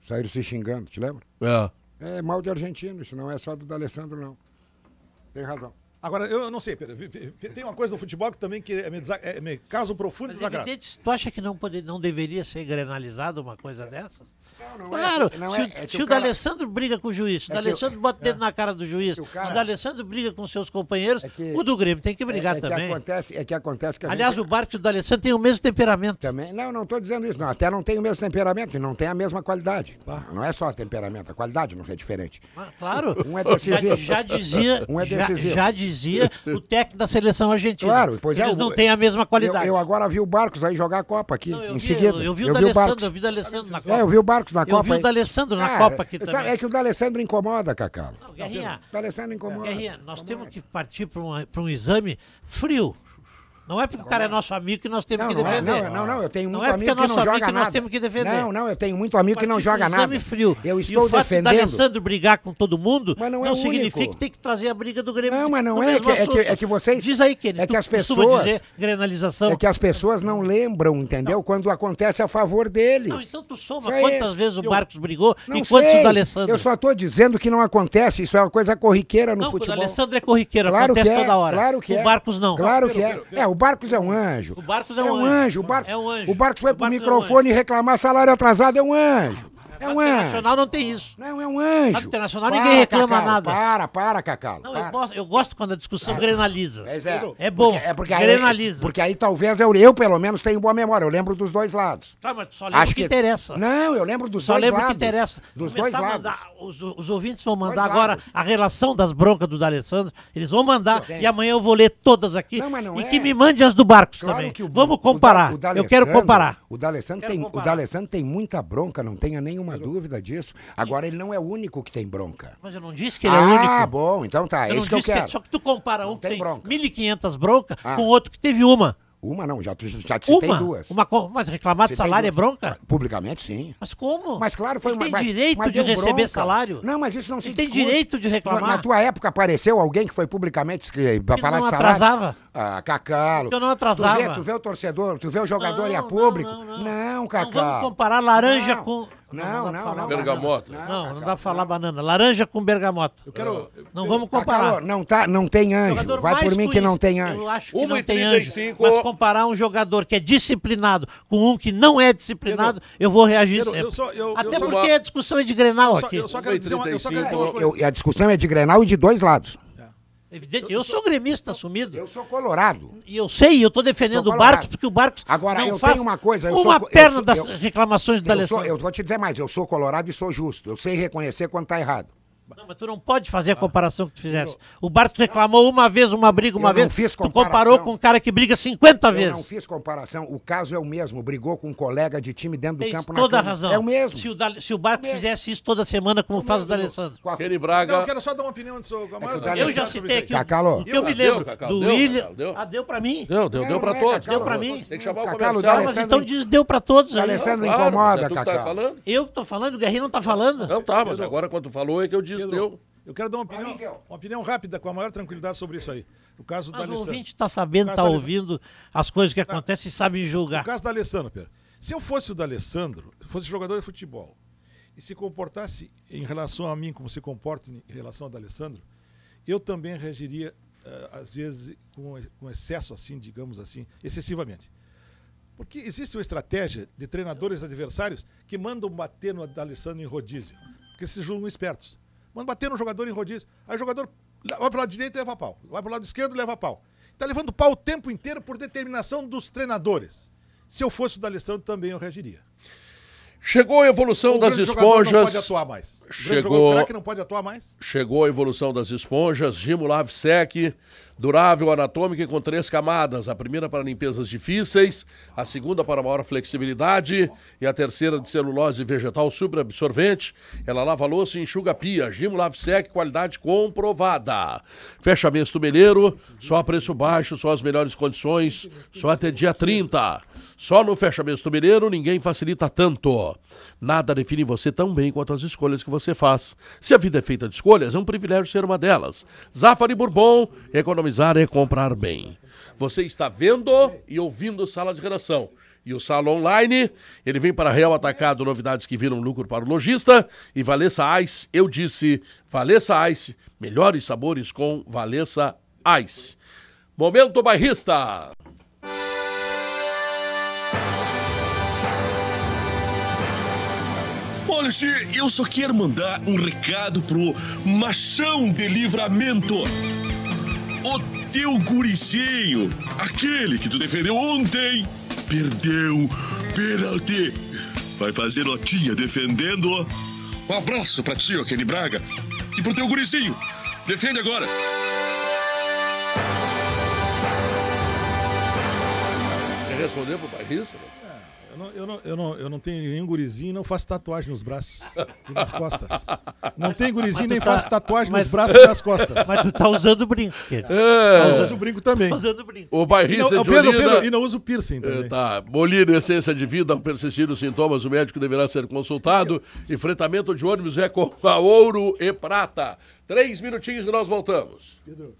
Saíram se xingando, te lembra? É. É mal de argentino, isso não é só do D'Alessandro, não. Tem razão. Agora, eu não sei, Pedro. Tem uma coisa do futebol que também que é, me, é me caso profundo Mas desagrado. Evidente, tu acha que não, poder, não deveria ser grenalizado uma coisa dessas? Não, não é. claro, é, não se, é, é se o, o cara... D'Alessandro briga com o juiz, se o é D'Alessandro bota o dedo na cara do juiz, cara... se o D'Alessandro briga com seus companheiros, que... o do Grêmio tem que brigar também. Que acontece, é que acontece que Aliás, gente... o Bart e o D'Alessandro têm o mesmo temperamento. Também, não, não estou dizendo isso. Não. Até não tem o mesmo temperamento e não tem a mesma qualidade. Ah. Não é só temperamento, a qualidade não é diferente. Mas, claro. Um é decisivo. Já, já dizia... Um é decisivo. já, já dizia dizia o técnico da seleção argentina. Claro, pois é, Eles é, não têm a mesma qualidade. Eu, eu, agora vi o Barcos aí jogar a Copa aqui, não, em vi, seguida. Eu, eu, vi o D'Alessandro, eu vi o D'Alessandro na Copa. É, eu vi o Barcos na Copa. Eu vi o D'Alessandro na ah, Copa aqui é, também. É que o D'Alessandro incomoda, Cacau. Não, Guerrinha. O D'Alessandro incomoda. Guerrinha, nós temos que partir para um exame frio. Não é porque o cara é nosso amigo que nós temos não, que defender. Não, é, não, não, não, eu tenho muito não é amigo que é não joga amigo nada. nós temos que defender. Não, não, eu tenho muito amigo que não joga nada. frio. Eu estou e o fato defendendo. Alessandro brigar com todo mundo mas não, é não significa único. que tem que trazer a briga do Grêmio. Não, mas não é, é que, é que, é, que, vocês Diz aí que ele, é que as pessoas dizer, grenalização. É que as pessoas não lembram, entendeu? Não. Quando acontece a favor deles. Não, então tu soma quantas é. vezes o Marcos eu... brigou não e quantos sei. o Alessandro. Eu só estou dizendo que não acontece, isso é uma coisa corriqueira no futebol. Não, o Alessandro é corriqueira, acontece é, toda hora. Claro que é. O Marcos não. Claro que é. É, o Barcos é um anjo. O Barcos é, um, é um anjo. anjo. O Barcos, é um anjo. O Barcos foi o Barcos pro microfone é um reclamar salário atrasado, é um anjo. É, é um internacional não tem isso. Não, é um anjo. Mercado internacional para, ninguém reclama Cacalo, nada. Para, para, Cacalo. Não, para. Eu, gosto, eu, gosto, quando a discussão é. grenaliza. é. É bom. Porque, é porque grenaliza. Aí, porque aí talvez eu, eu, pelo menos, tenho boa memória. Eu lembro dos dois lados. Tá, mas só lembro Acho que, que interessa. Não, eu lembro dos só dois lados. Só lembro que interessa. Dos lados. os, os, ouvintes vão mandar dois agora lados. a relação das broncas do D'Alessandro. Eles vão mandar e amanhã eu vou ler todas aqui. Não, mas não e é. que me mande as do Barcos claro também. O, Vamos comparar. eu quero comparar. O D'Alessandro tem, tem muita bronca, não tenha nenhuma nenhuma dúvida disso. Agora, ele não é o único que tem bronca. Mas eu não disse que ele é o ah, único. Ah, bom, então tá. Eu é isso que eu é- quero. Que, só que tu compara um que tem, tem 1.500 broncas ah. com outro que teve uma. Uma não, já, já te citei duas. Uma, mas reclamar de salário é bronca? Publicamente, sim. Mas como? Mas claro, foi ele uma... tem mas, direito mas de receber bronca. salário? Não, mas isso não ele se tem discute. direito de reclamar. Na, na, tua época apareceu alguém que foi publicamente que, falar de salário? não atrasava? a Cacalo. Eu não atrasava. Tu vê, tu vê o torcedor, tu vê o jogador não, e a público. Não, não, não. não Cacalo. Não vamos comparar laranja com... Não, não, não. não bergamota. Não, não, não dá pra falar banana. Laranja com bergamota. Eu quero. Não eu, vamos comparar. não, tá, não tem anjo. Vai por mim que não tem anjo. Eu acho que não tem anjo. Mas é comparar um jogador que é disciplinado com um que não é disciplinado, eu vou reagir sempre. Eu só, Até porque a é discussão é de Grenal aqui. Eu só quero eu só quero dizer uma coisa. a discussão é de Grenal e de dois lados. Evidente. Eu, eu sou, sou gremista assumido. Eu sou colorado. E eu sei, eu estou defendendo o Barcos, porque o Barcos. Agora, não eu faz tenho uma coisa. Eu uma sou, perna eu sou, das reclamações do Alessandro. Eu vou te dizer mais, eu sou colorado e sou justo. Eu sei reconhecer quando está errado. Não, mas tu não pode fazer a ah. comparação que tu fizesse. O Bartos reclamou uma vez, uma briga, uma eu vez. Não fiz comparação. Tu comparou com um cara que briga 50 vezes. Eu não fiz comparação. O caso é o mesmo. Brigou com um colega de time dentro do Tem campo toda na a razão. É o mesmo. Se o, da... Se o Bartos é fizesse isso toda semana, como é o faz o D'Alessandro. Da Aquele Braga. Não, eu quero só dar uma opinião antes. É eu já citei aqui. Cacalo. O que eu me lembro. Cacau, do William. Deu, ah, deu pra mim? Deu, deu, deu pra é todos. Deu pra mim. Tem que chamar o comercial. Mas então diz deu pra todos. Alessandro incomoda, é tá Cacau. Eu que tô falando, o Guerrinho não tá falando. Não tá, mas agora quando tu falou é que eu disse. Pedro, eu... eu quero dar uma opinião, uma opinião rápida, com a maior tranquilidade sobre isso aí. O caso Mas tá tá da o ouvinte está sabendo, está ouvindo as coisas que tá. acontecem e sabe julgar. O caso da Alessandro, Pedro. Se eu fosse o da Alessandro, fosse jogador de futebol, e se comportasse em relação a mim como se comporta em relação ao da Alessandro, eu também reagiria, eh, às vezes, com excesso, assim, digamos assim, excessivamente. Porque existe uma estratégia de treinadores adversários que mandam bater no Alessandro em rodízio, porque se julgam espertos manda bater no jogador em rodízio. Aí o jogador vai pro lado direito e leva pau. Vai pro lado esquerdo e leva pau. Tá levando pau o tempo inteiro por determinação dos treinadores. Se eu fosse o D'Alessandro, também eu reagiria. Chegou a evolução o das esponjas. Não pode atuar mais. O chegou. que não pode atuar mais. Chegou a evolução das esponjas, Gimo Lavsec, durável anatômica e com três camadas. A primeira para limpezas difíceis, a segunda para maior flexibilidade e a terceira de celulose vegetal superabsorvente. Ela lava louça e enxuga pia. Gimo Lavsec, qualidade comprovada. Fechamento tubeleiro, só a preço baixo, só as melhores condições, só até dia 30. Só no fechamento mineiro ninguém facilita tanto. Nada define você tão bem quanto as escolhas que você faz. Se a vida é feita de escolhas, é um privilégio ser uma delas. Zafari Bourbon, economizar é comprar bem. Você está vendo e ouvindo Sala de Redação. E o salão Online, ele vem para Real Atacado, novidades que viram lucro para o lojista. E Valessa Ice, eu disse, Valessa Ice, melhores sabores com Valessa Ice. Momento bairrista! Hoje eu só quero mandar um recado pro machão de livramento. O teu gurizinho, aquele que tu defendeu ontem, perdeu um pênalti. Vai fazer notinha defendendo. Um abraço pra ti, aquele Braga. E pro teu gurizinho. Defende agora. Quer responder pro bairrista? Né? Eu não, eu, não, eu, não, eu não tenho nenhum gurizinho e não faço tatuagem nos braços e nas costas. Não tem gurizinho nem tá, faço tatuagem mas, nos braços e nas costas. Mas tu tá usando o brinco, querido. É. Tá usando o brinco também. Tá usando o brinco. O bairrista e não, é de Pedro, Olinda... Pedro, E não uso piercing é, também. Tá. Molino, essência de vida, ao persistir os sintomas, o médico deverá ser consultado. Enfrentamento de ônibus é com ouro e prata. Três minutinhos e nós voltamos. Pedro.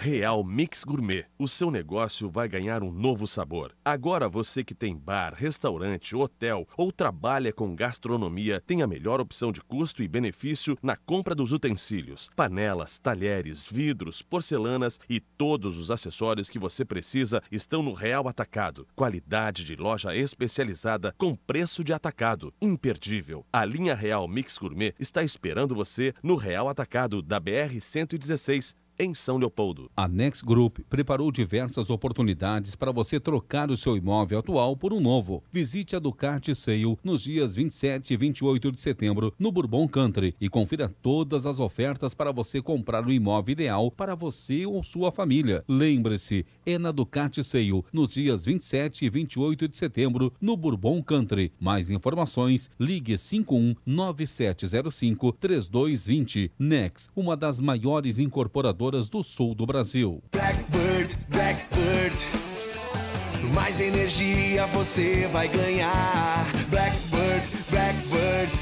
Real Mix Gourmet. O seu negócio vai ganhar um novo sabor. Agora você que tem bar, restaurante, hotel ou trabalha com gastronomia, tem a melhor opção de custo e benefício na compra dos utensílios, panelas, talheres, vidros, porcelanas e todos os acessórios que você precisa estão no Real Atacado. Qualidade de loja especializada com preço de atacado. Imperdível. A linha Real Mix Gourmet está esperando você no Real Atacado da BR 116 em São Leopoldo. A Next Group preparou diversas oportunidades para você trocar o seu imóvel atual por um novo. Visite a Ducati Sale nos dias 27 e 28 de setembro no Bourbon Country e confira todas as ofertas para você comprar o imóvel ideal para você ou sua família. Lembre-se, é na Ducati Sale nos dias 27 e 28 de setembro no Bourbon Country. Mais informações, ligue 519705 3220. Next, uma das maiores incorporadoras montadoras do sul do Brasil. Blackbird, Blackbird. Mais energia você vai ganhar. Blackbird, Blackbird.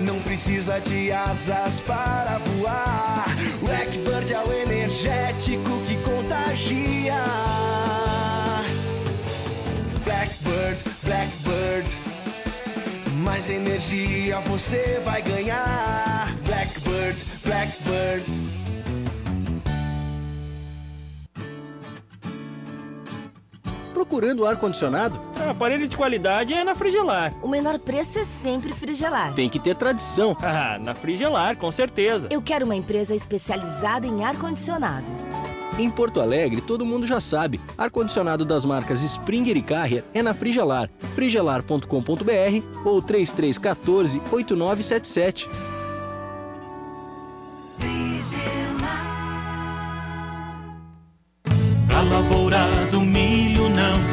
Não precisa de asas para voar. Blackbird é o energético que contagia. Blackbird, Blackbird. Mais energia você vai ganhar. Blackbird, Blackbird. procurando ar-condicionado? Ah, aparelho de qualidade é na Frigelar. O menor preço é sempre Frigelar. Tem que ter tradição. Ah, na Frigelar, com certeza. Eu quero uma empresa especializada em ar-condicionado. Em Porto Alegre, todo mundo já sabe, ar-condicionado das marcas Springer e Carrier é na Frigelar, frigelar.com.br ou 3314 8977.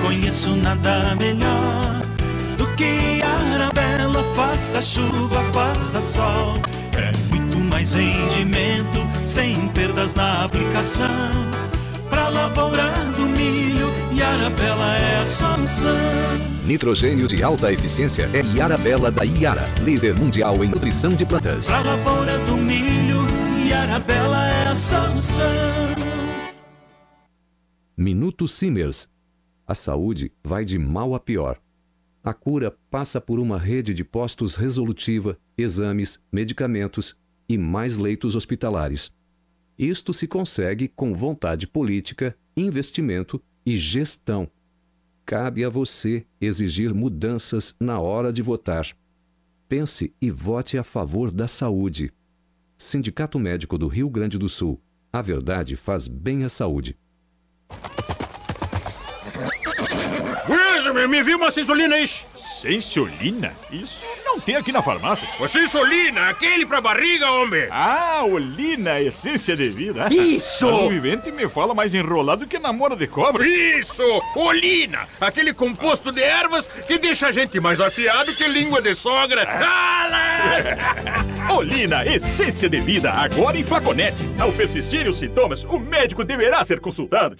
conheço nada melhor do que Arabella. Faça chuva, faça sol. É muito mais rendimento, sem perdas na aplicação. Pra lavoura do milho, Arabella é a solução. Nitrogênio de alta eficiência é Iarabela da Iara, líder mundial em nutrição de plantas. Pra lavoura do milho, Iarabela é a solução. Minuto Simmers a saúde vai de mal a pior. A cura passa por uma rede de postos resolutiva, exames, medicamentos e mais leitos hospitalares. Isto se consegue com vontade política, investimento e gestão. Cabe a você exigir mudanças na hora de votar. Pense e vote a favor da saúde. Sindicato Médico do Rio Grande do Sul. A verdade faz bem à saúde me, me viu uma sensolina aí. É sensolina? Isso não tem aqui na farmácia. O sensolina, aquele pra barriga, homem. Ah, olina, essência de vida. Isso! O vivente me fala mais enrolado que namora de cobra. Isso! Olina, aquele composto de ervas que deixa a gente mais afiado que língua de sogra. olina, essência de vida, agora em flaconete. Ao persistirem os sintomas, o médico deverá ser consultado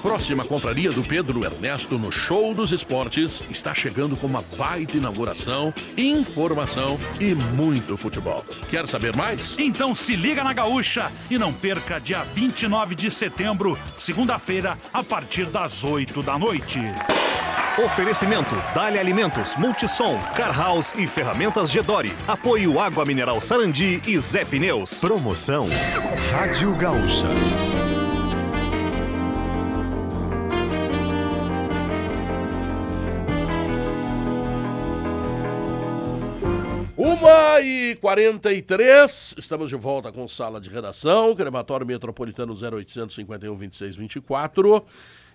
próxima confraria do Pedro Ernesto no Show dos Esportes está chegando com uma baita inauguração, informação e muito futebol. Quer saber mais? Então se liga na Gaúcha e não perca dia 29 de setembro, segunda-feira, a partir das 8 da noite. Oferecimento: Dali Alimentos, Multissom, Car House e Ferramentas Gedori. Apoio Água Mineral Sarandi e Zé Pneus. Promoção: Rádio Gaúcha. Uma e 43 estamos de volta com sala de redação, Crematório Metropolitano 0851 2624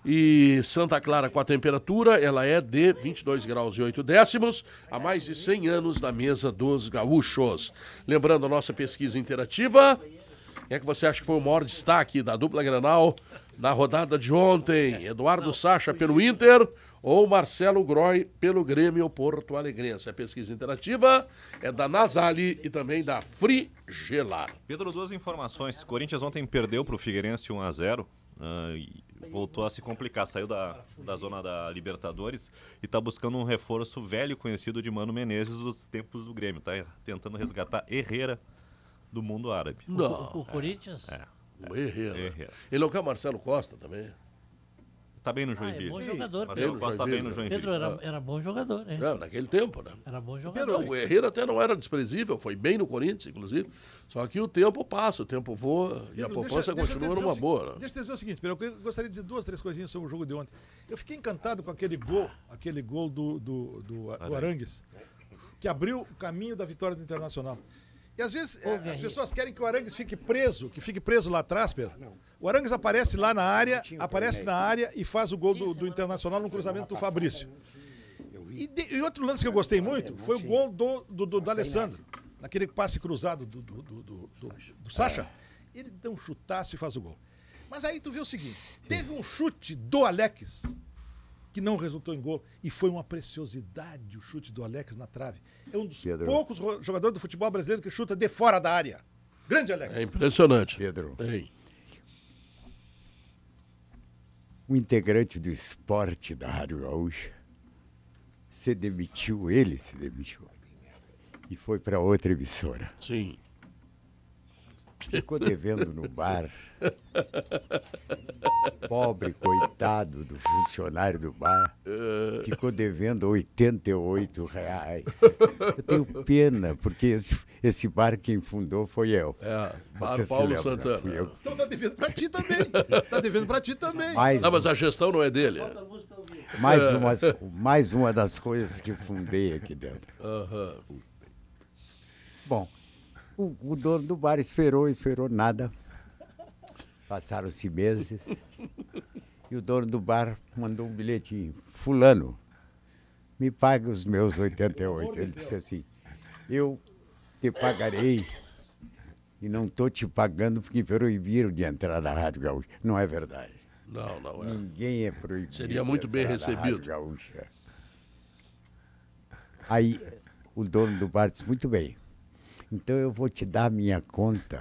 e Santa Clara com a temperatura, ela é de 22 graus e 8 décimos, há mais de 100 anos da mesa dos gaúchos. Lembrando a nossa pesquisa interativa, quem é que você acha que foi o maior destaque da dupla Granal na rodada de ontem? Eduardo Sacha pelo Inter ou Marcelo Groi pelo Grêmio Porto Alegrense. É a pesquisa interativa é da Nasali e também da Frigelar. Pedro, duas informações. Corinthians ontem perdeu para o Figueirense 1 a 0 uh, ah, e voltou a se complicar, saiu da, da zona da Libertadores e está buscando um reforço velho conhecido de Mano Menezes dos tempos do Grêmio. Está tentando resgatar Herrera do mundo árabe. Não. O, o, o Corinthians? É. é. O Herrera. Herrera. Ele é o que é Marcelo Costa também tá bem no Joinville. Ah, é bom jogador. Marcelo Pedro Costa tá bem no Joinville. Pedro era, ah. era bom jogador, né? Não, naquele tempo, né? Era bom jogador. Pedro, o Herrera até não era desprezível, foi bem no Corinthians, inclusive. Só que o tempo passa, o tempo voa Pedro, e a poupança continua numa o, boa. Né? Deixa eu dizer o seguinte, Pedro, eu gostaria de dizer duas, três coisinhas sobre o jogo de ontem. Eu fiquei encantado com aquele gol, aquele gol do, do, do, do Arangues, que abriu o caminho da vitória do Internacional. E às vezes eh, as pessoas querem que o Arangues fique preso, que fique preso lá atrás, Pedro. Ah, não. O Arangues aparece lá na área, aparece na área e faz o gol do, do Internacional no cruzamento do Fabrício. E, de, e, outro lance que eu gostei muito foi o gol do, do, do, do Alessandro, naquele passe cruzado do, do, do, do, do Sacha. É. Ele dá um chutaço e faz o gol. Mas aí tu vê o seguinte: teve um chute do Alex que não resultou em gol. E foi uma preciosidade o chute do Alex na trave. É um dos Pedro. poucos jogadores do futebol brasileiro que chuta de fora da área. Grande Alex. É impressionante. Pedro. Ei. O integrante do esporte da Rádio Gaúcha se demitiu, ele se demitiu. E foi para outra emissora. Sim. Ficou devendo no bar. Pobre coitado do funcionário do bar. Ficou devendo 88 reais. Eu tenho pena, porque esse, esse bar quem fundou foi eu. É, bar Paulo Santana. eu. Então tá devendo pra ti também. Tá devendo pra ti também. Mais não, mas a gestão não é dele. Mais, é. Umas, mais uma das coisas que fundei aqui dentro. Uhum. Bom, o, o dono do bar esperou, esperou nada. Passaram-se meses. E o dono do bar mandou um bilhetinho. Fulano, me pague os meus 88. Ele disse assim, eu te pagarei e não estou te pagando porque proibiram de entrar na Rádio Gaúcha. Não é verdade. Não, não é. Ninguém é proibido. Seria muito bem recebido. Rádio Gaúcha. Aí o dono do bar disse, muito bem, então eu vou te dar a minha conta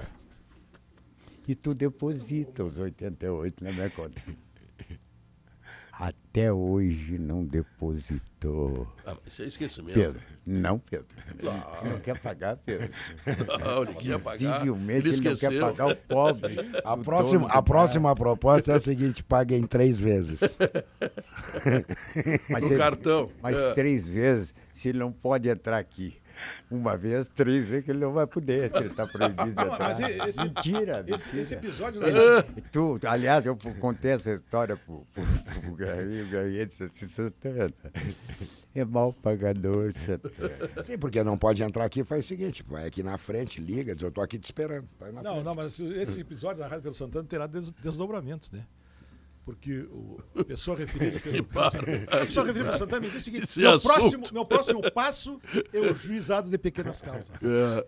e tu deposita os 88 na minha conta. Até hoje não depositou. Ah, isso é esquecimento. Pedro, não, Pedro. Não, ah. não quer pagar, Pedro. Não, ele quer pagar. ele, ele não quer pagar o pobre. A, o próxima, a próxima proposta é a seguinte: pague em três vezes. mas no ele, cartão. Mas é. três vezes, se ele não pode entrar aqui. Uma vez, três vezes que ele não vai poder, se ele está proibido de Esse, mentira, esse, mentira. Esse episódio... Ele, é- é tu, aliás, eu contei essa história para o Garrinho, o é Garrido disse assim, Santana, é mal pagador, Santana. Sim, porque não pode entrar aqui, faz o seguinte, vai aqui na frente, liga, diz, eu estou aqui te esperando. não, frente. não, mas esse episódio narrado pelo Santana terá des desdobramentos, né? porque o, a pessoa referida eu a pessoa referida Santana me é disse o seguinte: é meu próximo, meu próximo passo é o juizado de pequenas causas. É.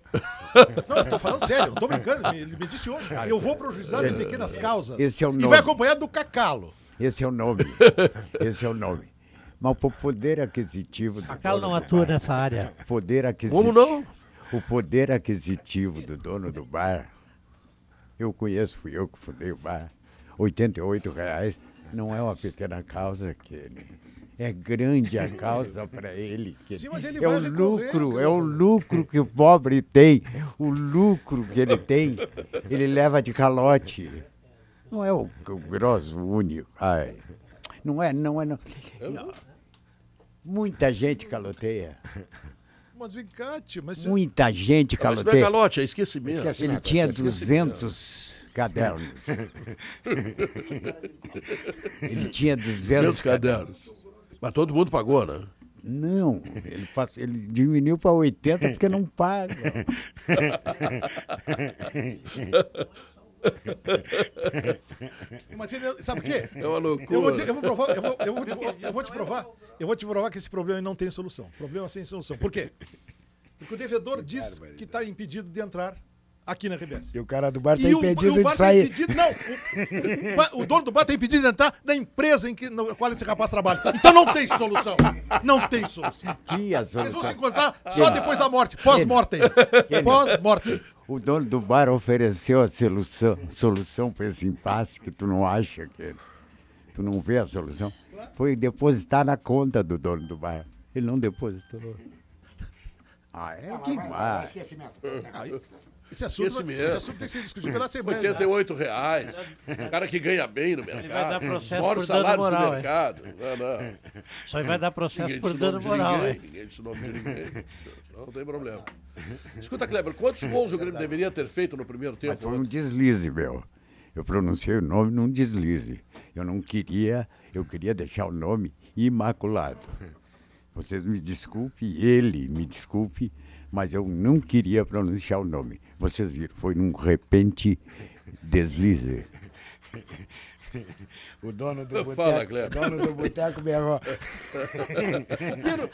Não, estou falando sério, não estou brincando, ele me disse hoje. Eu vou para o juizado de é. pequenas causas. Esse é o nome. E vai acompanhado do Cacalo. Esse é o nome. Esse é o nome. Mas o poder aquisitivo. Cacalo não atua bar, nessa área. Poder aquisitivo. Como não? O poder aquisitivo do dono do bar. Eu conheço, fui eu que fundei o bar 88 reais não é uma pequena causa que é grande a causa para ele. Sim, ele é o lucro, é o lucro que o pobre tem, o lucro que ele tem, ele leva de calote. Não é o, o grosso único. Ai, não é, não é, não. não. Muita gente caloteia. Mas vem cá, tio, mas... Muita gente caloteia. Mas não é calote, é esquecimento. Ele tinha 200 cadernos. ele tinha 200 cadernos. cadernos. Mas todo mundo pagou, né? Não, ele, faz, ele diminuiu para 80 porque não paga. Mas sabe o quê? É uma loucura. eu vou te provar, eu vou te provar que esse problema não tem solução. Problema sem solução. Por quê? Porque o devedor diz que está impedido de entrar aqui na RBS. E o cara do bar está e impedido o, o de tá sair. Tá impedido, não, o, o, dono do bar está impedido de entrar na empresa em que, na qual esse rapaz trabalha. Então não tem solução. Não tem solução. Dias, Eles vão se encontrar só depois da morte, pós morte pós morte O dono do bar ofereceu a solução, solução para esse impasse que tu não acha que tu não vê a solução. Foi depositar na conta do dono do bar. Ele não depositou. Ah, é demais. Tá, esquecimento. Esse assunto, esse, é- mesmo. esse assunto tem sido discutido pela Assembleia. 88 reais. O cara que ganha bem no mercado. Ele vai dar processo Mora por dano moral. Do é. mercado. Não, não. Só vai dar processo por dano moral. Ninguém, é. ninguém disse o nome de ninguém. Não tem problema. Escuta, Kleber, quantos gols o Grêmio deveria ter feito no primeiro tempo? Mas foi um deslize, meu. Eu pronunciei o nome num deslize. Eu não queria, eu queria deixar o nome imaculado. Vocês me desculpem, ele me desculpe, mas eu não queria pronunciar o nome. Vocês viram, foi num repente deslize. O dono do boteco. Fala, dono do boteco me errou.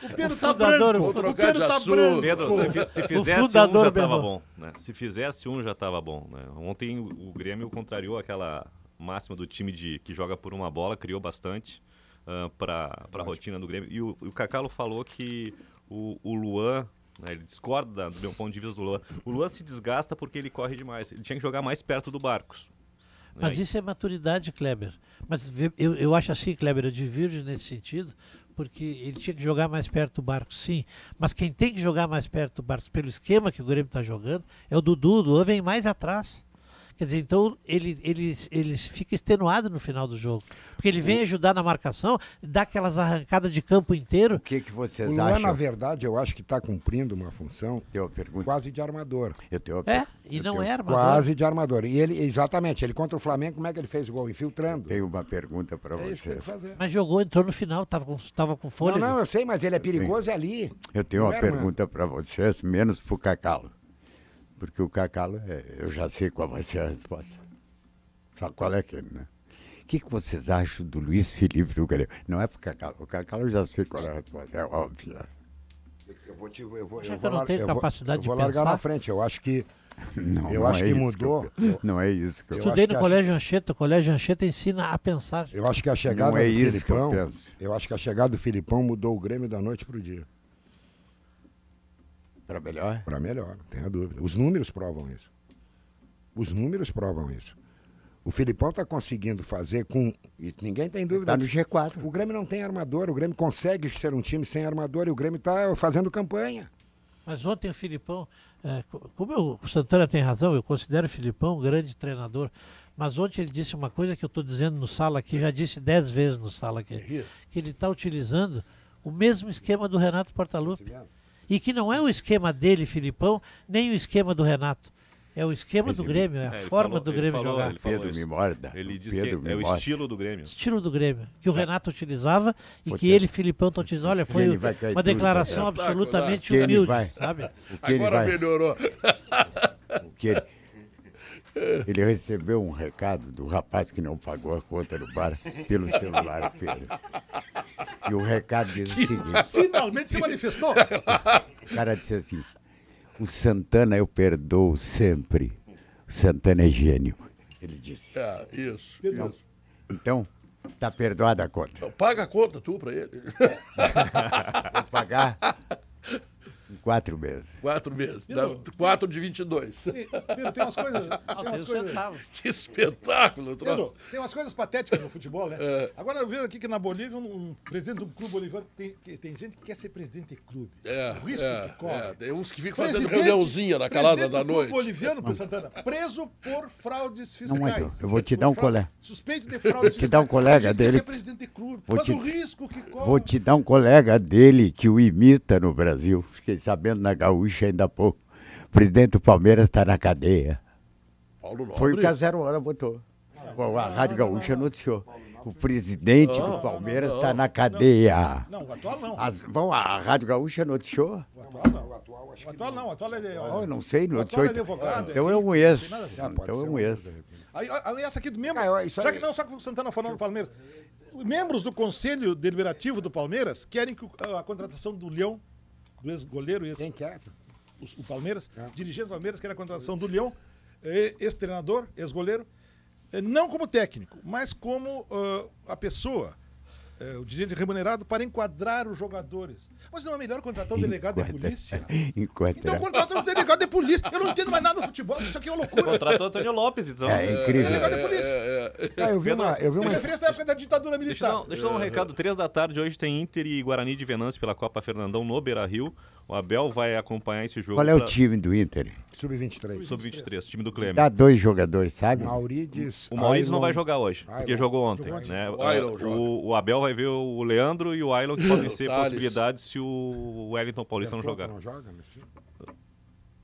o Pedro tá branco. O Pedro tá Pedro, se, se fizesse um já estava bom. Né? Se fizesse um já estava bom. Né? Ontem o Grêmio contrariou aquela máxima do time de que joga por uma bola, criou bastante uh, para a rotina do Grêmio. E o, o Cacalo falou que o, o Luan né? Ele discorda do meu ponto de vista do Luan. O Luan se desgasta porque ele corre demais. Ele tinha que jogar mais perto do Barcos. Né, Mas isso é maturidade, Kleber. Mas eu, eu acho assim, Kleber, eu divirjo nesse sentido, porque ele tinha que jogar mais perto do Barcos, sim. Mas quem tem que jogar mais perto do Barcos, pelo esquema que o Grêmio está jogando, é o Dudu. O Dudu vem mais atrás. Quer dizer, então ele, ele, ele fica extenuado no final do jogo. Porque ele vem ajudar na marcação, dá aquelas arrancadas de campo inteiro. O que, que vocês o Luan, é, acham? na verdade, eu acho que está cumprindo uma função quase de armador. Eu tenho... É, e eu não tenho... é armador. Quase de armador. E ele, exatamente, ele contra o Flamengo, como é que ele fez o gol? Infiltrando. Tem uma pergunta para é vocês. Mas jogou, entrou no final, estava com, tava com folha. Não, não, eu sei, mas ele é perigoso tenho... É ali. Eu tenho uma é, pergunta para vocês, menos Fucacalo. Porque o Cacalo, é, eu já sei qual vai ser a resposta. Sabe qual é que é, né? O que, que vocês acham do Luiz Felipe no Grêmio? Não é pro Cacalo. O Cacalo eu já sei qual é a resposta, é óbvio. Eu vou te. Eu vou, Já eu que vou eu não tenho capacidade de pensar. Eu vou largar na frente. Eu acho que. Não, eu não acho é que mudou. Que eu, não é isso que eu Estudei no que Colégio Anchieta. O Colégio Anchieta ensina a pensar. Eu acho que a chegada não é do isso Filipão. Que eu, penso. eu acho que a chegada do Filipão mudou o Grêmio da noite para o dia. Para melhor? Para melhor, não tenha dúvida. Os números provam isso. Os números provam isso. O Filipão está conseguindo fazer com. E ninguém tem dúvida. Está no G4. O Grêmio não tem armador, o Grêmio consegue ser um time sem armador e o Grêmio está fazendo campanha. Mas ontem o Filipão, é, como eu, o Santana tem razão, eu considero o Filipão um grande treinador. Mas ontem ele disse uma coisa que eu estou dizendo no sala aqui, já disse dez vezes no sala aqui, é que ele está utilizando o mesmo esquema do Renato Portaluppi. É e que não é o esquema dele, Filipão, nem o esquema do Renato. É o esquema do Grêmio, é a é, forma falou, do Grêmio falou, jogar. Pedro isso. me morda. Ele disse. Pedro que é, é o estilo do Grêmio. Estilo do Grêmio, que o é. Renato utilizava e foi que ele, Filipão, estão utilizando. Olha, foi uma declaração absolutamente humilde, sabe? Agora melhorou. O que ele... Ele recebeu um recado do rapaz que não pagou a conta do bar pelo celular, Pedro. E o recado diz o seguinte: Finalmente se manifestou! O cara disse assim: O Santana eu perdoo sempre. O Santana é gênio. Ele disse. Ah, isso. Então, isso. então tá perdoada a conta. Então, paga a conta tu pra ele. Vou pagar. Quatro meses. Quatro meses. Dá tá? quatro de 22. Miro, tem umas coisas. tem umas coisas... Que espetáculo, Miro, Tem umas coisas patéticas no futebol, né? É. Agora eu vejo aqui que na Bolívia, um, um presidente do clube boliviano tem, tem gente que quer ser presidente de clube. É. O risco é, que corre. É. Tem uns que ficam presidente, fazendo reuniãozinha na calada da noite. boliviano, por Santana, preso por fraudes fiscais. Não, Edu, eu vou te dar um colega. Suspeito de fraudes fiscais. Vou te dar um colega dele. Quer presidente de clube. Vou te... o risco que corre. Vou te dar um colega dele que o imita no Brasil. Esqueci sabendo na Gaúcha ainda há pouco. O presidente do Palmeiras está na cadeia. Foi o que a Zero Hora botou. Ah, a Rádio Gaúcha tá noticiou. O presidente não, do Palmeiras está na cadeia. Não, o atual não. As, bom, a Rádio Gaúcha noticiou? O atual não, o atual acho o atual que não. não. O atual é de, oh, não sei, noticiou. O atual é advogado. Então é eu conheço. Ah, então eu um ex. aí essa aqui do mesmo. Ah, já que não, só que o Santana falando do Palmeiras. Membros do Conselho Deliberativo do Palmeiras querem que a contratação do Leão do ex-goleiro, ex, Quem é? O, o Palmeiras, é. dirigente do Palmeiras, que era a contratação do Leão, ex-treinador, ex-goleiro, não como técnico, mas como uh, a pessoa é, o direito remunerado para enquadrar os jogadores. Mas não é melhor contratar um delegado de polícia? Enquadra. Então contrata um delegado de polícia. Eu não entendo mais nada no futebol, isso aqui é uma loucura. Contratou Antônio Lopes, então. É, é incrível. Delegado de polícia. É, é, é, é. ah, eu vi uma... Eu vi uma... referência da época da ditadura militar. Deixa eu dar, deixa eu dar um recado. Três da tarde, hoje tem Inter e Guarani de Venâncio pela Copa Fernandão no Beira-Rio. O Abel vai acompanhar esse jogo. Qual é pra... o time do Inter? Sub-23. Sub-23, time do Clemente. Dá dois jogadores, sabe? Maurides. O Maurício não vai jogar hoje, Ailon. porque jogou ontem. Né? O, o, o, Abel vai ver o Leandro e o Ailon, que podem ser possibilidades se o Wellington Paulista não jogar. não joga,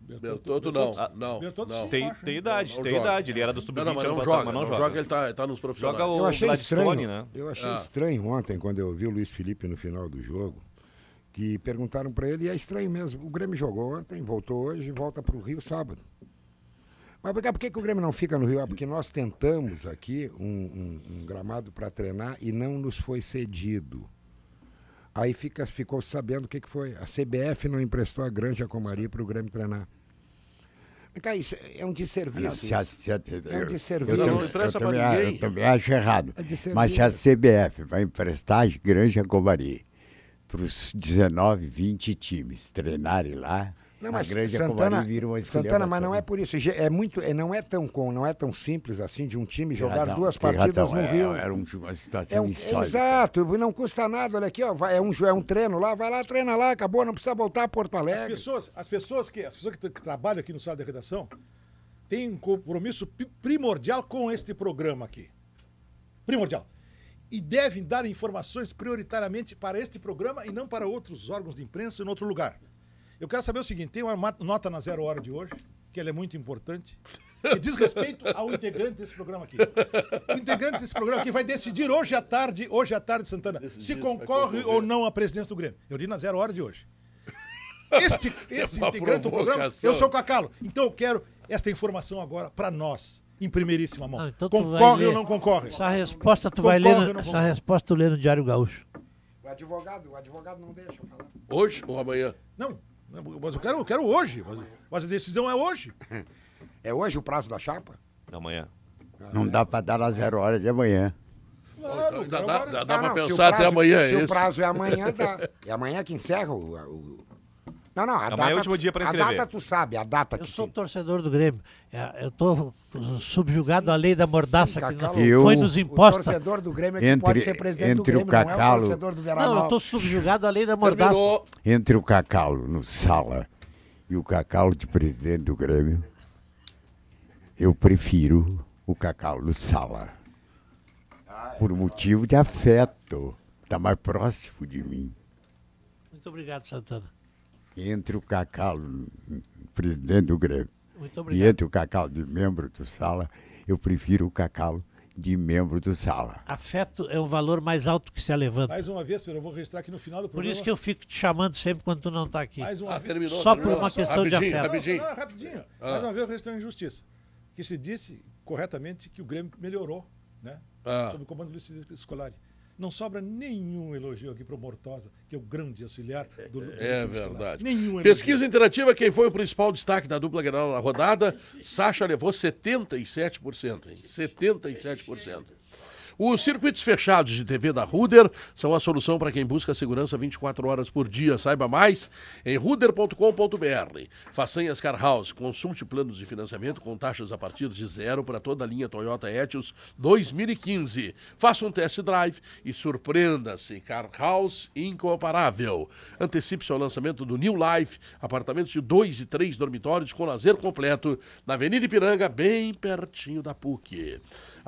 Bertotto não. não. Ah, não. Tem, tem idade, não, tem joga. idade. Ele era do sub-20 ano passado, mas não, não joga. Ele tá, tá nos profissionais. Joga o eu achei Gladstone, estranho, né? Eu achei ah. estranho ontem, quando eu vi o Luiz Felipe no final do jogo, que perguntaram para ele, e é estranho mesmo. O Grêmio jogou ontem, voltou hoje, volta para o Rio sábado. Mas por que, que o Grêmio não fica no Rio? Ah, porque nós tentamos aqui um, um, um gramado para treinar e não nos foi cedido. Aí fica, ficou sabendo o que, que foi. A CBF não emprestou a Granja Comari para o Grêmio treinar. Cá, isso é um desserviço. Não, se a, se a, é um desserviço. Eu, eu, eu, eu, também, eu também acho errado. É mas se a CBF vai emprestar a Granja Comari para os 19, 20 times treinarem lá. Não, mas a grande Santana, vira uma Santana, mas não é por isso. É muito, é, não é tão com, não é tão simples assim de um time jogar razão, duas partidas no é, Rio. É, era uma situação é um, Exato, não custa nada. Olha aqui, ó, vai, é um é um treino lá, vai lá, treina lá, acabou, não precisa voltar a Porto Alegre. As pessoas, as pessoas que, as pessoas que, que trabalham aqui no Sala de Redação têm um compromisso primordial com este programa aqui. Primordial e devem dar informações prioritariamente para este programa e não para outros órgãos de imprensa em outro lugar. Eu quero saber o seguinte: tem uma nota na Zero Hora de hoje, que ela é muito importante, que diz respeito ao integrante desse programa aqui. O integrante desse programa aqui vai decidir hoje à tarde, hoje à tarde, Santana, se concorre ou não à presidência do Grêmio. Eu li na Zero Hora de hoje. Este, esse é integrante provocação. do programa, eu sou o Cacalo. Então eu quero esta informação agora para nós em primeiríssima mão. Ah, então concorre ou não concorre? Essa resposta tu concorre vai ler, no, essa resposta tu lê no Diário Gaúcho. O advogado, o advogado não deixa falar. Hoje ou amanhã? Não, mas eu quero, eu quero hoje. Mas, mas a decisão é hoje. É hoje o prazo da chapa? É amanhã. Ah, não é. dá para dar às zero horas de amanhã. Claro, dá, dá, dá, dá ah, para pensar prazo, até amanhã, se é Se o prazo é amanhã, dá. É amanhã que encerra o, o não, não, a Amanhã é o último dia para inscrever. A data tu sabe, a data Eu que sou sim. torcedor do Grêmio. É, eu estou subjugado à lei da mordaça sim, que eu, foi nos impostos. O torcedor do Grêmio é que entre, pode ser presidente entre do Grêmio, o Cacalo, não é o torcedor do Verão. Não, eu estou subjugado à lei da mordaça. Terminou. Entre o Cacalo no Sala e o Cacalo de presidente do Grêmio, eu prefiro o Cacalo no Sala. Por motivo de afeto. Está mais próximo de mim. Muito obrigado, Santana entre o Cacau, presidente do Grêmio, e entre o Cacau de membro do Sala, eu prefiro o Cacau de membro do Sala. Afeto é o valor mais alto que se levanta. Mais uma vez, Pedro, eu vou registrar aqui no final do programa. Por isso que eu fico te chamando sempre quando tu não está aqui. Mais uma ah, vez. Terminou, Só terminou. por uma questão de afeto. Rapidinho, não, não, rapidinho. Ah. Mais uma vez, eu registro uma injustiça. Que se disse corretamente que o Grêmio melhorou, né? Ah. Sob o comando do Luiz Scolari. Não sobra nenhum elogio aqui para o Mortosa, que é o grande auxiliar do. É, é do é verdade. Nenhum Pesquisa elogio. interativa, quem foi o principal destaque da dupla geral na rodada? Sacha levou 77%, hein? 77%. Os circuitos fechados de TV da Ruder são a solução para quem busca segurança 24 horas por dia. Saiba mais em ruder.com.br. Façanhas Car House, consulte planos de financiamento com taxas a partir de zero para toda a linha Toyota Etios 2015. Faça um test drive e surpreenda-se. Car House incomparável. Antecipe seu lançamento do New Life, apartamentos de dois e três dormitórios com lazer completo na Avenida Ipiranga, bem pertinho da PUC.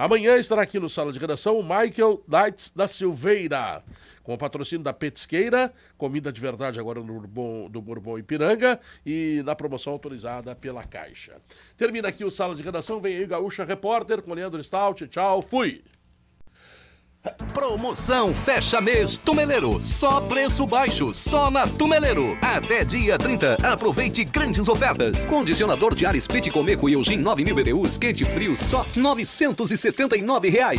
Amanhã estará aqui no Sala de Redação o Michael Knights da Silveira. Com o patrocínio da Petisqueira, comida de verdade agora no Bourbon, do Bourbon Ipiranga e na promoção autorizada pela Caixa. Termina aqui o Sala de Redação. Vem aí Gaúcha Repórter com Leandro Stout. Tchau, fui! Promoção Fecha Mês Tumeleiro. Só preço baixo, só na Tumeleiro. Até dia 30, aproveite grandes ofertas. Condicionador de ar split Comeco e Eugin 9000 BTUs, quente frio, só R$ 979. Reais.